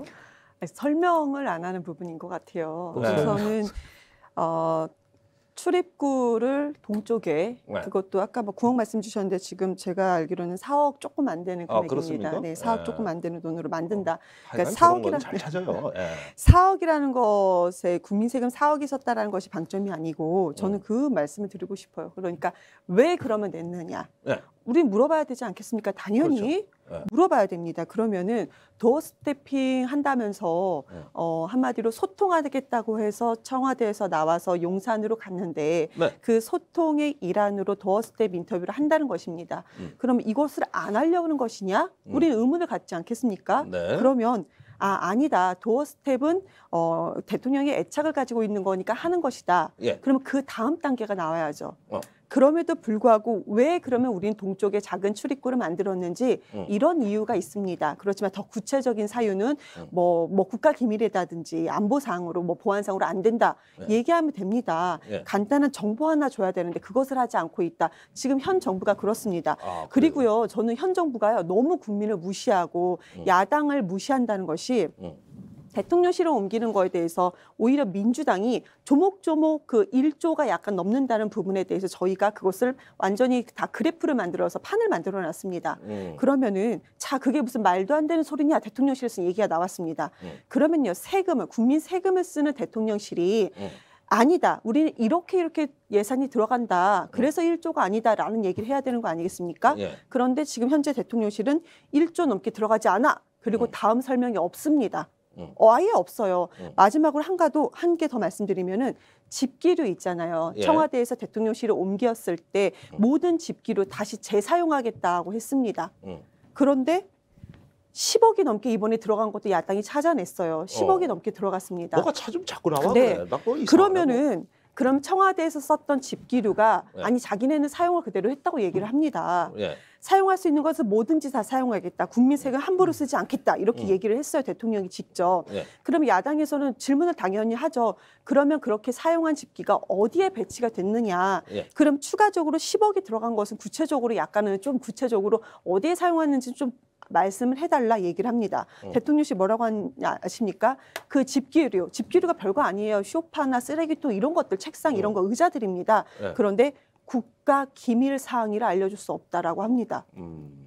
아니, 설명을 안 하는 부분인 것 같아요. 네. 우선은 어, 출입구를 동쪽에 네. 그것도 아까 뭐 9억 말씀 주셨는데 지금 제가 알기로는 4억 조금 안 되는 아, 금액입니다. 아, 네, 4억 네. 조금 안 되는 돈으로 어, 만든다. 어, 그러니까 4억이라는 찾아요. 네. 4억이라는 예. 것에 국민 세금 4억이 썼다라는 것이 방점이 아니고 저는 음. 그 말씀을 드리고 싶어요. 그러니까 왜 그러면 냈느냐? 네. 우리 물어봐야 되지 않겠습니까? 당연히 그렇죠. 예. 물어봐야 됩니다. 그러면은 도어 스태핑 한다면서 네. 어, 한마디로 소통하겠다고 해서 청와대에서 나와서 용산으로 갔는데 네. 그 소통의 일환으로 도어 스텝 인터뷰를 한다는 것입니다. 음. 그럼 이것을 안 하려는 것이냐? 음. 우리는 의문을 갖지 않겠습니까? 네. 그러면 아 아니다 도어 스텝은 어, 대통령의 애착을 가지고 있는 거니까 하는 것이다. 예. 그러면 그 다음 단계가 나와야죠. 어. 그럼에도 불구하고 왜 그러면 우리는 동쪽에 작은 출입구를 만들었는지 음. 이런 이유가 있습니다. 그렇지만 더 구체적인 사유는 뭐뭐 어. 뭐 국가 기밀이라든지 안보 상으로뭐 보안 상으로안 된다 네. 얘기하면 됩니다. 네. 간단한 정보 하나 줘야 되는데 그것을 하지 않고 있다. 지금 현 정부가 그렇습니다. 아, 그리고요 저는 현 정부가요 너무 국민을 무시하고 음. 야당을 무시한다는 것이. 음. 대통령실을 옮기는 거에 대해서 오히려 민주당이 조목조목 그 1조가 약간 넘는다는 부분에 대해서 저희가 그것을 완전히 다 그래프를 만들어서 판을 만들어 놨습니다. 음. 그러면은 자 그게 무슨 말도 안 되는 소리냐 대통령실에서 얘기가 나왔습니다. 음. 그러면요 세금을 국민 세금을 쓰는 대통령실이 음. 아니다. 우리는 이렇게 이렇게 예산이 들어간다. 그래서 1조가 아니다라는 얘기를 해야 되는 거 아니겠습니까? 예. 그런데 지금 현재 대통령실은 1조 넘게 들어가지 않아. 그리고 다음 설명이 없습니다. 어, 아예 없어요. 음. 마지막으로 한가도 한 개 더 말씀드리면은 집기류 있잖아요. 예. 청와대에서 대통령실을 옮겼을 때 음. 모든 집기류 다시 재사용하겠다고 했습니다. 그런데 10억이 넘게 이번에 들어간 것도 야당이 찾아냈어요. 10억이 어. 넘게 들어갔습니다. 뭐가 차좀 자꾸 나와 네. 그래. 그러면은 뭐. 그럼 청와대에서 썼던 집기류가 예. 아니 자기네는 사용을 그대로 했다고 얘기를 합니다. 예. 사용할 수 있는 것은 뭐든지 다 사용하겠다. 국민 세금 예. 함부로 쓰지 않겠다. 이렇게 음. 얘기를 했어요. 대통령이 직접. 예. 그럼 야당에서는 질문을 당연히 하죠. 그러면 그렇게 사용한 집기가 어디에 배치가 됐느냐. 예. 그럼 추가적으로 10억이 들어간 것은 구체적으로 약간은 좀 구체적으로 어디에 사용했는지 좀 말씀을 해달라 얘기를 합니다. 어. 대통령실 뭐라고 하냐 아십니까? 그 집기류, 집기류가 별거 아니에요. 쇼파나 쓰레기통 이런 것들, 책상 이런 어. 거 의자들입니다. 네. 그런데 국가 기밀 사항이라 알려줄 수 없다라고 합니다. 음.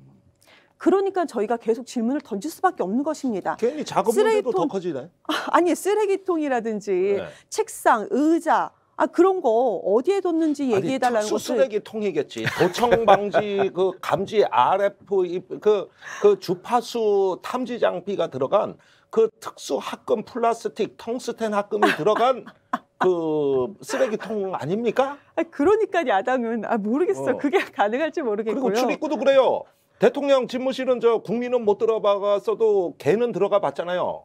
그러니까 저희가 계속 질문을 던질 수밖에 없는 것입니다. 괜히 작업 쓰레기통, 문제도 더 커지네. 아니 쓰레기통이라든지 네. 책상, 의자 아 그런 거 어디에 뒀는지 얘기해 달라는 거을 수쓰레기 통이겠지. 도청 방지 그 감지 RF 그그 그 주파수 탐지 장비가 들어간 그 특수 합금 플라스틱 텅스텐 합금이 들어간 그 쓰레기통 아닙니까? 아 그러니까 야당은 아 모르겠어. 어. 그게 가능할지 모르겠고요. 그리고 출입구도 그래요. 대통령 집무실은 저 국민은 못 들어봐서도 가 개는 들어가 봤잖아요.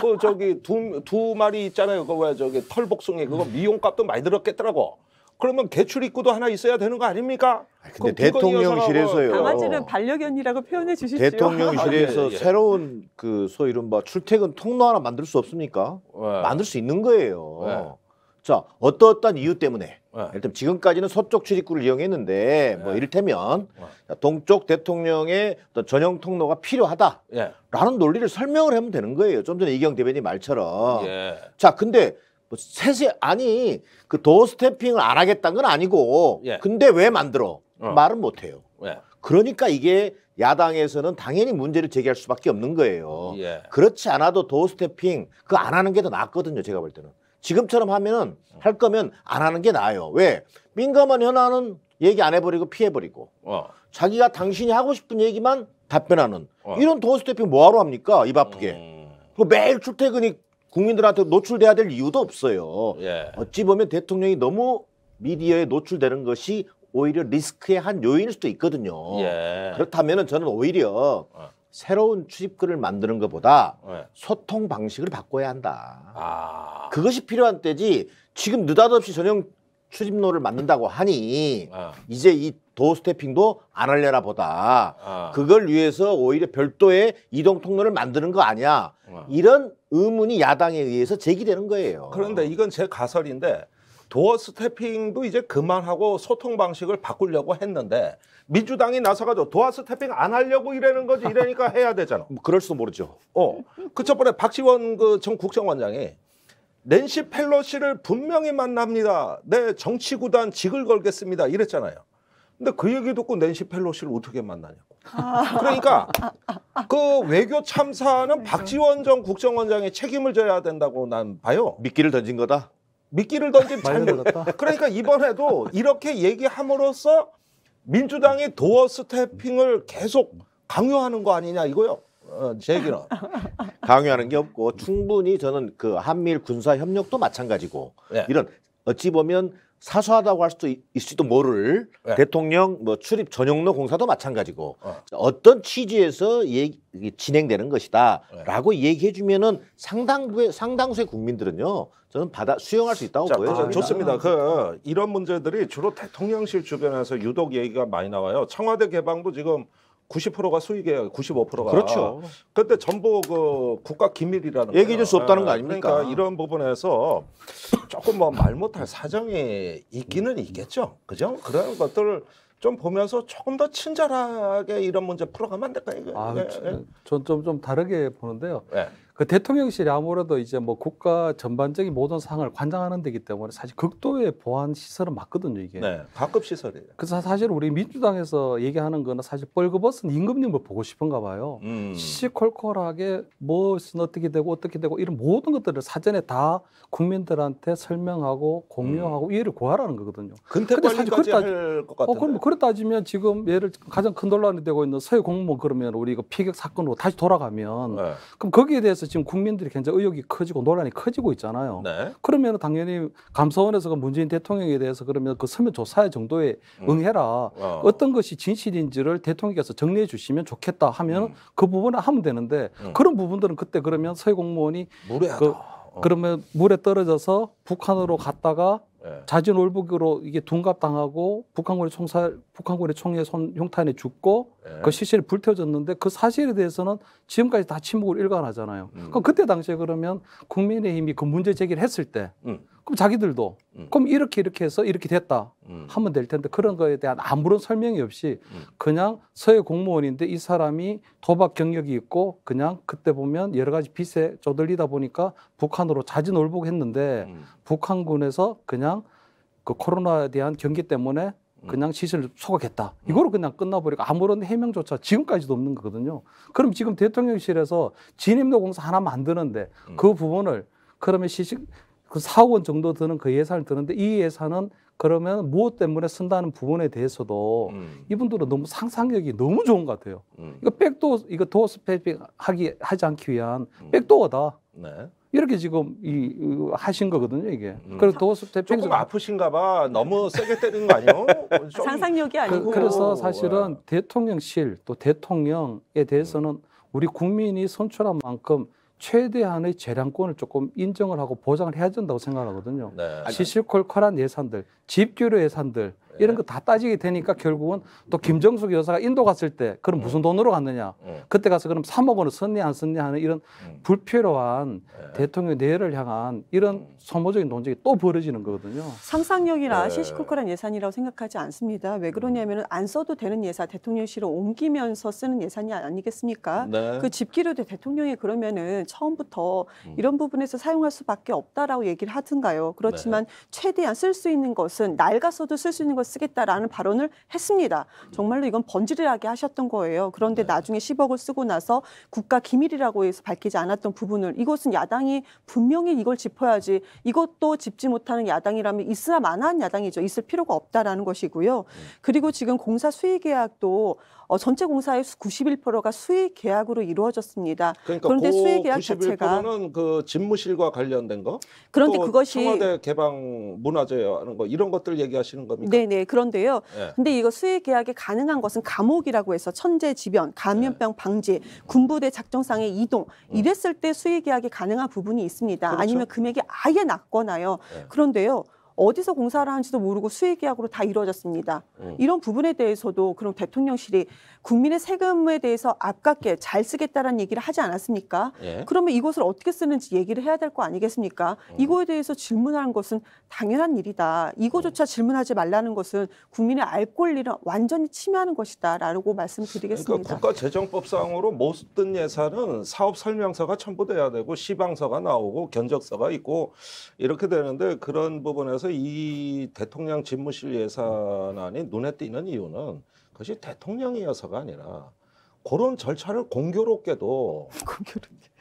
그 저기 두, 두 마리 있잖아요. 그거 왜 저기 털복숭이 그거 음. 미용값도 많이 들었겠더라고. 그러면 개출입구도 하나 있어야 되는 거 아닙니까? 근데 대통령실에서요. 강아지를 반려견이라고 표현해 주시죠. 대통령실에서 아, 예, 예. 새로운 그 소위 이른바 출퇴근 통로 하나 만들 수 없습니까? 네. 만들 수 있는 거예요. 네. 자 어떠어떠한 이유 때문에 네. 일단 지금까지는 서쪽 출입구를 이용했는데 뭐 네. 이를테면 네. 동쪽 대통령의 어떤 전용 통로가 필요하다라는 네. 논리를 설명을 하면 되는 거예요. 좀 전에 이경 대변인 말처럼. 예. 자 근데 뭐 세세 아니 그 도어 스태핑을 안 하겠다는 건 아니고 예. 근데 왜 만들어 어. 말은 못해요. 예. 그러니까 이게 야당에서는 당연히 문제를 제기할 수밖에 없는 거예요. 예. 그렇지 않아도 도어 스태핑 그 안 하는 게 더 낫거든요. 제가 볼 때는. 지금처럼 하면은 할 거면 안 하는 게 나아요. 왜? 민감한 현안은 얘기 안 해버리고 피해버리고 어. 자기가 당신이 하고 싶은 얘기만 답변하는 어. 이런 도어스태핑 뭐하러 합니까? 입 아프게. 음. 그리고 매일 출퇴근이 국민들한테 노출돼야 될 이유도 없어요. 예. 어찌 보면 대통령이 너무 미디어에 노출되는 것이 오히려 리스크의 한 요인일 수도 있거든요. 예. 그렇다면 저는 오히려 어. 새로운 출입글을 만드는 것보다 네. 소통 방식을 바꿔야 한다. 아. 그것이 필요한 때지 지금 느닷없이 전용 출입로를 만든다고 하니 아. 이제 이 도스태핑도 안 할려나 보다. 아. 그걸 위해서 오히려 별도의 이동 통로를 만드는 거 아니야. 아. 이런 의문이 야당에 의해서 제기되는 거예요. 그런데 이건 제 가설인데 도어스태핑도 이제 그만하고 소통 방식을 바꾸려고 했는데 민주당이 나서가지고 도하스 태핑 안 하려고 이러는 거지 이러니까 해야 되잖아. 뭐 그럴 수도 모르죠. 어. 그첫 번에 박지원 그 전 국정원장이 낸시 펠로시를 분명히 만납니다. 내 네, 정치 구단 직을 걸겠습니다. 이랬잖아요. 근데 그 얘기 듣고 낸시 펠로시를 어떻게 만나냐고. 아. 그러니까 그 외교 참사는 네. 박지원 전국정원장의 책임을 져야 된다고 난 봐요. 미끼를 던진 거다. 미끼를 던진 잘못. 그러니까 이번에도 이렇게 얘기함으로써 민주당이 도어 스태핑을 계속 강요하는 거 아니냐 이거요. 어, 제 얘기는 강요하는 게 없고 충분히 저는 그 한미일 군사 협력도 마찬가지고 네. 이런 어찌 보면 사소하다고 할 수도 있을지도 모를 네. 대통령 뭐 출입 전용로 공사도 마찬가지고 어. 떤 취지에서 얘기, 진행되는 것이다라고 네. 얘기해 주면은 상당부의 상당수의 국민들은요 저는 받아 수용할 수 있다고 보여요. 아, 좋습니다. 그 이런 문제들이 주로 대통령실 주변에서 유독 얘기가 많이 나와요. 청와대 개방도 지금 90%가 수익이에요. 95%가. 그렇죠. 근데 전부 그 국가 기밀이라는 얘기해 줄 수 없다는 거 네. 아닙니까? 그러니까 이런 부분에서 조금 뭐 말 못할 사정이 있기는 있겠죠. 그죠? 그런 것들좀 보면서 조금 더 친절하게 이런 문제 풀어가면 안 될까 이거. 아, 예, 네, 예. 네. 전좀 좀 다르게 보는데요. 예. 그 대통령실이 아무래도 이제 뭐 국가 전반적인 모든 상황을 관장하는 데기 때문에 사실 극도의 보안 시설은 맞거든요 이게. 네, 각급 시설이에요. 그래서 사실 우리 민주당에서 얘기하는 거는 사실 뻘거벗은 임금님을 보고 싶은가 봐요. 음. 시시콜콜하게 무엇은 어떻게 되고 어떻게 되고 이런 모든 것들을 사전에 다 국민들한테 설명하고 공유하고 음. 이해를 구하라는 거거든요. 근태관까지 할것 같은데. 어, 그럼 그렇 따지면 지금 예를 가장 큰 논란이 되고 있는 서해 공무원 그러면 우리 이거 피격 사건으로 다시 돌아가면 네. 그럼 거기에 대해서 대해서 지금 국민들이 굉장히 의혹이 커지고 논란이 커지고 있잖아요. 네. 그러면 당연히 감사원에서가 문재인 대통령에 대해서 그러면 그 서면 조사의 정도에 음. 응해라. 어. 떤 것이 진실인지를 대통령께서 정리해 주시면 좋겠다 하면 음. 그 부분을 하면 되는데 음. 그런 부분들은 그때 그러면 서해 공무원이 무례하다. 그, 어. 그러면 물에 떨어져서 북한으로 갔다가 예. 자진 올북으로 이게 둔갑당하고 북한군의 총살 북한군의 총에 손 형탄에 죽고 예. 그 시신이 불태워졌는데 그 사실에 대해서는 지금까지 다 침묵을 일관하잖아요. 음. 그럼 그때 당시에 그러면 국민의힘이 그 문제 제기를 했을 때 음. 그럼 자기들도 음. 그럼 이렇게 이렇게 해서 이렇게 됐다 음. 하면 될 텐데 그런 거에 대한 아무런 설명이 없이 음. 그냥 서해 공무원인데 이 사람이 도박 경력이 있고 그냥 그때 보면 여러 가지 빚에 쪼들리다 보니까 북한으로 자진올복 했는데 음. 북한군에서 그냥 그 코로나에 대한 경기 때문에 음. 그냥 시신을 소각했다. 음. 이거로 그냥 끝나버리고 아무런 해명조차 지금까지도 없는 거거든요. 그럼 지금 대통령실에서 진입로 공사 하나 만드는데 그 부분을 그러면 시식 그 4억 원 정도 드는 그 예산을 드는데 이 예산은 그러면 무엇 때문에 쓴다는 부분에 대해서도 음. 이분들은 너무 상상력이 너무 좋은 것 같아요. 음. 이거 백도 이거 도어 스페이핑 하기 하지 않기 위한 음. 백도어다. 네. 이렇게 지금 이, 하신 거거든요 이게. 음. 그래서 도어 스페이핑 조금 아프신가봐. 너무 세게 때리는 거 아니에요? 상상력이 그, 아니고. 그, 래서 어. 사실은 와. 대통령실 또 대통령에 대해서는 우리 국민이 선출한 만큼 최대한의 재량권을 조금 인정을 하고 보장을 해야 된다고 생각하거든요. 네. 시시콜콜한 예산들 집주로 예산들 이런 예. 거다 따지게 되니까 결국은 또 김정숙 여사가 인도 갔을 때 그럼 음. 무슨 돈으로 갔느냐 음. 그때 가서 그럼 3억 원을 썼냐 안 썼냐 하는 이런 음. 불필요한 예. 대통령 내를 향한 이런 소모적인 논쟁이 또 벌어지는 거거든요. 상상력이라 예. 시시콜콜한 예산이라고 생각하지 않습니다. 왜 그러냐면 안 써도 되는 예산 대통령실을 옮기면서 쓰는 예산이 아니겠습니까? 네. 그집기로도 대통령이 그러면은 처음부터 이런 부분에서 사용할 수밖에 없다라고 얘기를 하든가요. 그렇지만 네. 최대한 쓸 수 있는 것을 것은 낡았어도 쓸 수 있는 걸 쓰겠다라는 발언을 했습니다. 정말로 이건 번지르하게 르 하셨던 거예요. 그런데 네. 나중에 10억을 쓰고 나서 국가 기밀이라고 해서 밝히지 않았던 부분을 이것은 야당이 분명히 이걸 짚어야지 이것도 짚지 못하는 야당이라면 있으나 마나한 야당이죠. 있을 필요가 없다라는 것이고요. 네. 그리고 지금 공사 수의 계약도 어, 전체 공사의 91%가 수익 계약으로 이루어졌습니다. 그러니까 그런데 그 수익 계약 91%는 자체가 그 집무실과 관련된 거? 그런데 또 그것이 청와대 개방 문화재 하는 거 이런 것들 얘기하시는 겁니까? 네네 그런데요. 네. 근데 이거 수익 계약이 가능한 것은 감옥이라고 해서 천재 지변, 감염병 네. 방지, 군부대 작정상의 이동 음. 이랬을 때 수익 계약이 가능한 부분이 있습니다. 그렇죠? 아니면 금액이 아예 낮거나요. 네. 그런데요. 어디서 공사를 하는지도 모르고 수의계약으로 다 이루어졌습니다. 음. 이런 부분에 대해서도 그럼 대통령실이 국민의 세금에 대해서 아깝게 잘 쓰겠다라는 얘기를 하지 않았습니까? 예. 그러면 이것을 어떻게 쓰는지 얘기를 해야 될 거 아니겠습니까? 음. 이거에 대해서 질문하는 것은 당연한 일이다. 이거조차 음. 질문하지 말라는 것은 국민의 알 권리를 완전히 침해하는 것이다라고 말씀드리겠습니다. 그러니까 국가재정법상으로 모든 예산은 사업 설명서가 첨부돼야 되고 시방서가 나오고 견적서가 있고 이렇게 되는데 그런 부분에서 이 대통령 집무실 예산안이 눈에 띄는 이유는 그것이 대통령이어서가 아니라 그런 절차를 공교롭게도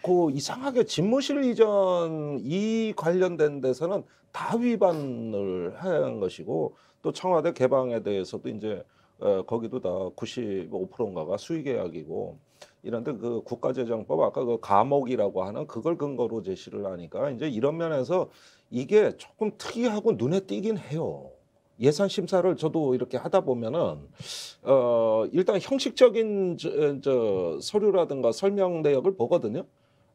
그 이상하게 집무실 이전 이 관련된 데서는 다 위반을 한 것이고 또 청와대 개방에 대해서도 이제 에, 어, 거기도 다 95%인가가 수의 계약이고 이런데 그 국가재정법 아까 그 감옥이라고 하는 그걸 근거로 제시를 하니까 이제 이런 면에서 이게 조금 특이하고 눈에 띄긴 해요. 예산 심사를 저도 이렇게 하다 보면은 어 일단 형식적인 저, 저 서류라든가 설명 내역을 보거든요.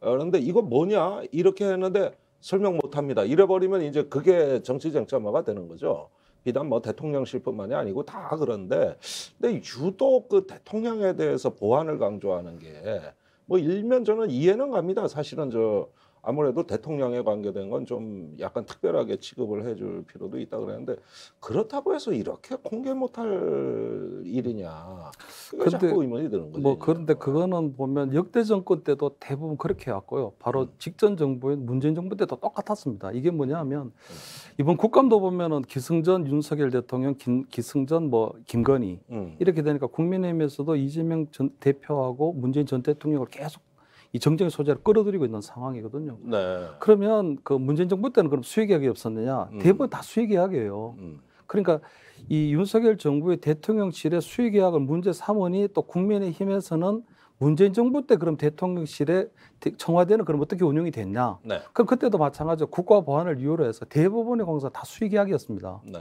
어, 그런데 이거 뭐냐 이렇게 했는데 설명 못합니다. 잃어버리면 이제 그게 정치 쟁점화가 되는 거죠. 비단 뭐 대통령실뿐만이 아니고 다 그런데 근데 유독 그 대통령에 대해서 보안을 강조하는 게 뭐 일면 저는 이해는 갑니다. 사실은 저 아무래도 대통령에 관계된 건 좀 약간 특별하게 취급을 해줄 필요도 있다 그랬는데 그렇다고 해서 이렇게 공개 못할 일이냐 그게 자 의문이 드는 거죠. 뭐 그런데 그거는 보면 역대 정권 때도 대부분 그렇게 해왔고요. 바로 음. 직전 정부인 문재인 정부 때도 똑같았습니다. 이게 뭐냐면 음. 이번 국감도 보면은 기승전 윤석열 대통령, 김, 기승전 뭐 김건희 음. 이렇게 되니까 국민의힘에서도 이재명 전 대표하고 문재인 전 대통령을 계속 이 정쟁의 소재를 끌어들이고 있는 상황이거든요. 네. 그러면 그 문재인 정부 때는 그럼 수익계약이 없었느냐? 음. 대부분 다 수익계약이에요. 음. 그러니까 이 윤석열 정부의 대통령실의 수익계약을 문제 삼원이또 국민의힘에서는 문재인 정부 때 그럼 대통령실에 청와대는 그럼 어떻게 운영이 됐냐? 네. 그럼 그때도 마찬가지로 국가 보안을 이유로 해서 대부분의 공사 다 수익계약이었습니다. 네.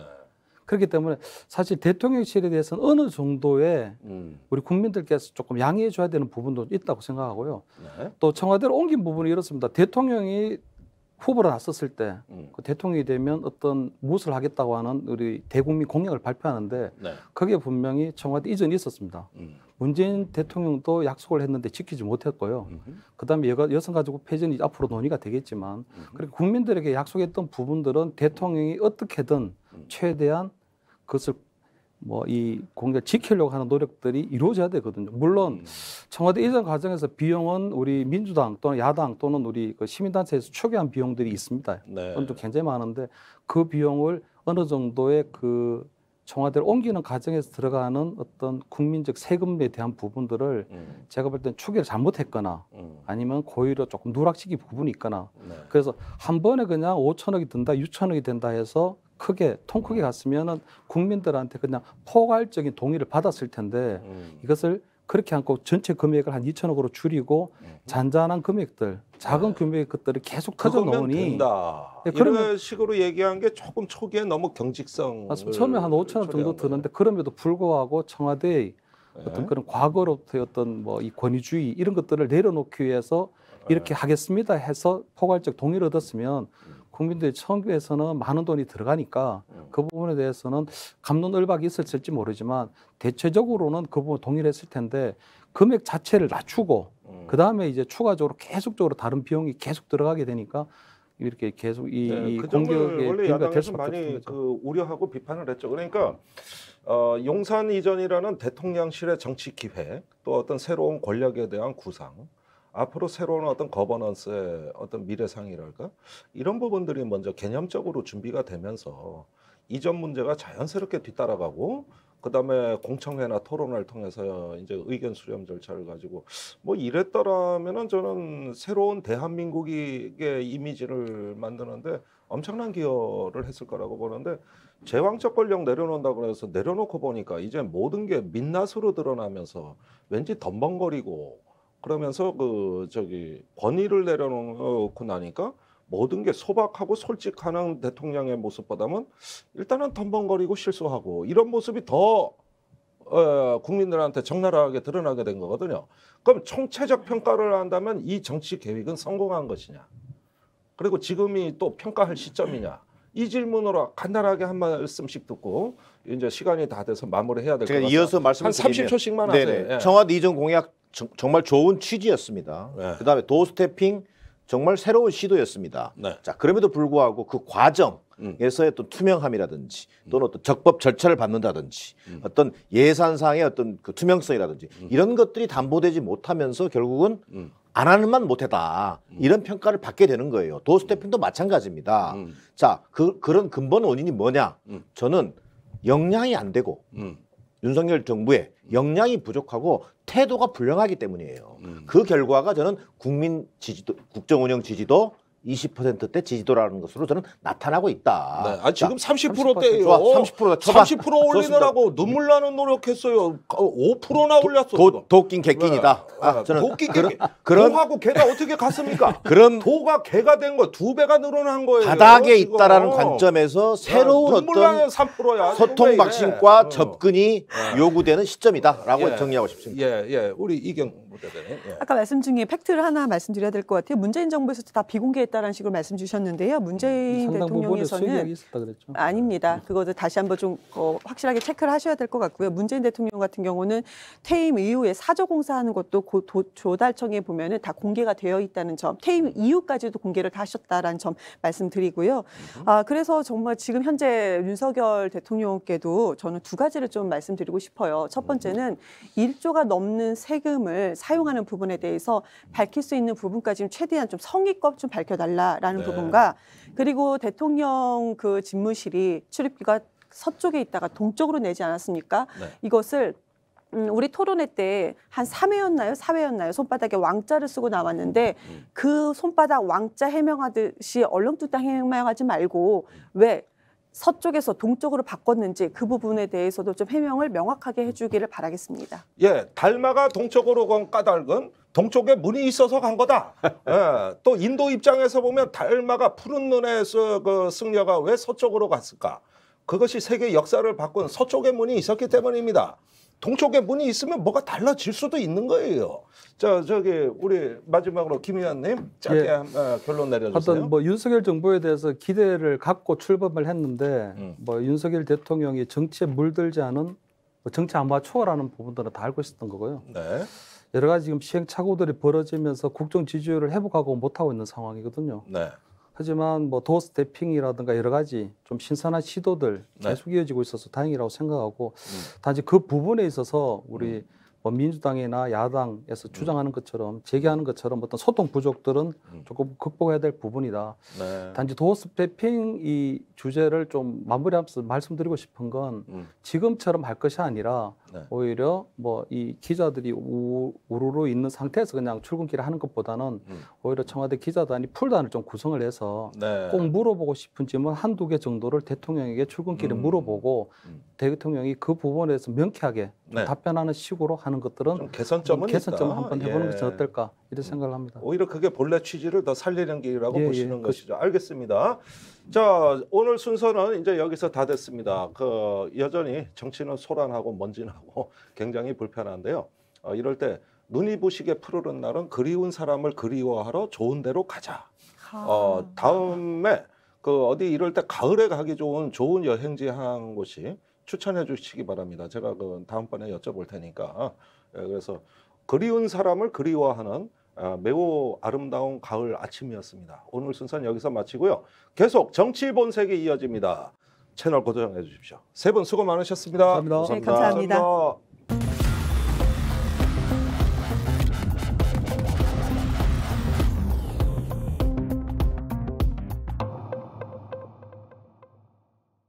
그렇기 때문에 사실 대통령실에 대해서는 어느 정도의 음. 우리 국민들께서 조금 양해해 줘야 되는 부분도 있다고 생각하고요. 네. 또청와대를 옮긴 부분이 이렇습니다. 대통령이 후보로 나섰을 때 음. 그 대통령이 되면 어떤 무엇을 하겠다고 하는 우리 대국민 공약을 발표하는데 네. 그게 분명히 청와대 이전이 있었습니다. 음. 문재인 대통령도 약속을 했는데 지키지 못했고요. 음. 그다음에 여가, 여성가지고 폐전이 앞으로 논의가 되겠지만 그렇게 국민들에게 약속했던 부분들은 대통령이 어떻게든 음. 최대한 그것을 뭐이 공개를 지키려고 하는 노력들이 이루어져야 되거든요. 물론 음. 청와대 이전 과정에서 비용은 우리 민주당 또는 야당 또는 우리 그 시민단체에서 초기한 비용들이 있습니다. 네. 그것도 굉장히 많은데 그 비용을 어느 정도의 그 청와대를 옮기는 과정에서 들어가는 어떤 국민적 세금에 대한 부분들을 음. 제가 볼땐 추계를 잘못했거나 음. 아니면 고의로 조금 누락시킨 부분이 있거나 네. 그래서 한 번에 그냥 5천억이 든다, 6천억이 된다 해서 크게 통 크게 갔으면은 국민들한테 그냥 포괄적인 동의를 받았을 텐데 음. 이것을 그렇게 않고 전체 금액을 한 2천억으로 줄이고 음. 잔잔한 금액들 작은 네. 금액 의 것들을 계속 터져 놓으니 네, 예, 그런 식으로 얘기한 게 조금 초기에 너무 경직성 아, 처음에 한 5천억 정도 드는데 그럼에도 불구하고 청와대의 예. 어떤 그런 과거로부터의 어떤 뭐 이 권위주의 이런 것들을 내려놓기 위해서 예. 이렇게 하겠습니다 해서 포괄적 동의를 얻었으면 음. 국민들이 청교에서는 많은 돈이 들어가니까 음. 그 부분에 대해서는 감론을박이 있을지 었 모르지만 대체적으로는 그 부분 동일했을 텐데 금액 자체를 낮추고 음. 그 다음에 이제 추가적으로 계속적으로 다른 비용이 계속 들어가게 되니까 이렇게 계속 이 네, 그 공격에 원래 야당에 많이 그 우려하고 비판을 했죠. 그러니까 어, 용산 이전이라는 대통령실의 정치 기획 또 어떤 새로운 권력에 대한 구상 앞으로 새로운 어떤 거버넌스의 어떤 미래상이랄까 이런 부분들이 먼저 개념적으로 준비가 되면서 이전 문제가 자연스럽게 뒤따라가고 그다음에 공청회나 토론을 통해서 이제 의견 수렴 절차를 가지고 뭐 이랬더라면은 저는 새로운 대한민국의 이미지를 만드는데 엄청난 기여를 했을 거라고 보는데 제왕적 권력 내려놓는다고 래서 내려놓고 보니까 이제 모든 게 민낯으로 드러나면서 왠지 덤벙거리고 그러면서 그 저기 권위를 내려놓고 나니까 모든 게 소박하고 솔직한 대통령의 모습보다는 일단은 덤벙거리고 실수하고 이런 모습이 더 어, 국민들한테 적나라하게 드러나게 된 거거든요. 그럼 총체적 평가를 한다면 이 정치 계획은 성공한 것이냐? 그리고 지금이 또 평가할 시점이냐? 이 질문으로 간단하게 한 말씀씩 듣고 이제 시간이 다 돼서 마무리해야 될 것 같아요. 이어서 말씀한 30초씩만 하세요. 예. 청와대 이전 공약 정, 정말 좋은 취지였습니다. 네. 그다음에 도스태핑 정말 새로운 시도였습니다. 네. 자 그럼에도 불구하고 그 음. 과정에서의 음. 또 투명함이라든지 또는 어떤 적법 절차를 받는다든지 음. 어떤 예산상의 어떤 그 투명성이라든지 음. 이런 것들이 담보되지 못하면서 결국은 음. 안 하는만 못했다 음. 이런 평가를 받게 되는 거예요. 도스태핑도 마찬가지입니다. 자 그, 그런 근본 원인이 뭐냐? 저는 역량이 안 되고 윤석열 정부의 역량이 부족하고 태도가 불량하기 때문이에요. 음. 그 결과가 저는 국민 지지도 국정 운영 지지도 20%대 지지도라는 것으로 저는 나타나고 있다. 네. 아 지금 3 0대요 30%다. 30%, 30% 올리느라고 눈물 나는 노력했어요. 5%나 어, 올렸어. 도, 도긴 개낀이다. 네. 아, 네. 저는 도긴 개낀. 그런, 하고 개가 어떻게 갔습니까? 그런 도가 개가 된 거 두 배가 늘어난 거예요. 바닥에 지금. 있다라는 관점에서 어. 새로운 어떤 소통 박신과 어. 접근이 요구되는 시점이다라고 예. 정리하고 싶습니다. 예, 예. 우리 이경 못하잖아요. 예. 아까 말씀 중에 팩트를 하나 말씀드려야 될 것 같아요. 문재인 정부에서 다 비공개했다라는 식으로 말씀 주셨는데요. 문재인 음, 대통령에서는 아닙니다. 네. 그것도 다시 한번 좀 어, 확실하게 체크를 하셔야 될 것 같고요. 문재인 대통령 같은 경우는 퇴임 이후에 사조 공사하는 것도 고, 도, 조달청에 보면은 다 공개가 되어 있다는 점, 퇴임 이후까지도 공개를 다 하셨다라는 점 말씀드리고요. 음. 아 그래서 정말 지금 현재 윤석열 대통령께도 저는 두 가지를 좀 말씀드리고 싶어요. 첫 번째는 1조가 음. 넘는 세금을 사용하는 부분에 대해서 밝힐 수 있는 부분까지 최대한 좀 성의껏 좀 밝혀달라라는 네. 부분과 그리고 대통령 그 집무실이 출입기가 서쪽에 있다가 동쪽으로 내지 않았습니까? 네. 이것을 음, 우리 토론회 때 한 3회였나요? 4회였나요? 손바닥에 왕자를 쓰고 나왔는데 음. 그 손바닥 왕자 해명하듯이 얼렁뚱땅 해명하지 말고 왜 서쪽에서 동쪽으로 바꿨는지 그 부분에 대해서도 좀 해명을 명확하게 해주기를 바라겠습니다. 예, 달마가 동쪽으로 간 까닭은 동쪽에 문이 있어서 간 거다. 예, 또 인도 입장에서 보면 달마가 푸른 눈에서 그 승려가 왜 서쪽으로 갔을까? 그것이 세계 역사를 바꾼 서쪽의 문이 있었기 때문입니다. 동쪽에 문이 있으면 뭐가 달라질 수도 있는 거예요. 자, 저기 우리 마지막으로 김 의원님 짧게 예. 한, 아, 결론 내려주세요. 하여뭐 윤석열 정부에 대해서 기대를 갖고 출범을 했는데 음. 뭐 윤석열 대통령이 정치에 물들지 않은 뭐 정치 안마 초월하는 부분들은 다 알고 있었던 거고요. 네. 여러 가지 지금 시행착오들이 벌어지면서 국정 지지율을 회복하고 못하고 있는 상황이거든요. 네. 하지만 뭐 도어 스태핑이라든가 여러 가지 좀 신선한 시도들 네. 계속 이어지고 있어서 다행이라고 생각하고 음. 단지 그 부분에 있어서 우리 음. 뭐 민주당이나 야당에서 음. 주장하는 것처럼 제기하는 것처럼 어떤 소통 부족들은 음. 조금 극복해야 될 부분이다. 네. 단지 도어스태핑 이 주제를 좀 마무리하면서 말씀드리고 싶은 건 음. 지금처럼 할 것이 아니라 네. 오히려 뭐 이 기자들이 우, 르르 있는 상태에서 그냥 출근길에 하는 것보다는 음. 오히려 청와대 기자단이 풀단을 좀 구성을 해서 네. 꼭 물어보고 싶은 질문 한두 개 정도를 대통령에게 출근길에 음. 물어보고 음. 대통령이 그 부분에서 명쾌하게 네. 답변하는 식으로 하는 것들은 개선점은 개선점 한번 해보는 예. 것이 어떨까 이런 음. 생각을 합니다. 오히려 그게 본래 취지를 더 살리는 길이라고 예, 예. 보시는 예. 것이죠. 알겠습니다. 자 오늘 순서는 이제 여기서 다 됐습니다. 그 여전히 정치는 소란하고 먼지나고 굉장히 불편한데요. 어, 이럴 때 눈이 부시게 푸르른 날은 그리운 사람을 그리워하러 좋은 데로 가자. 아. 어 다음에 그 어디 이럴 때 가을에 가기 좋은 좋은 여행지 한 곳이 추천해 주시기 바랍니다. 제가 그 다음번에 여쭤볼 테니까 예, 그래서 그리운 사람을 그리워하는 어, 매우 아름다운 가을 아침이었습니다. 오늘 순서는 여기서 마치고요. 계속 정치 본색이 이어집니다. 채널 고정해 주십시오. 세 분 수고 많으셨습니다. 감사합니다. 감사합니다. 네, 감사합니다. 감사합니다.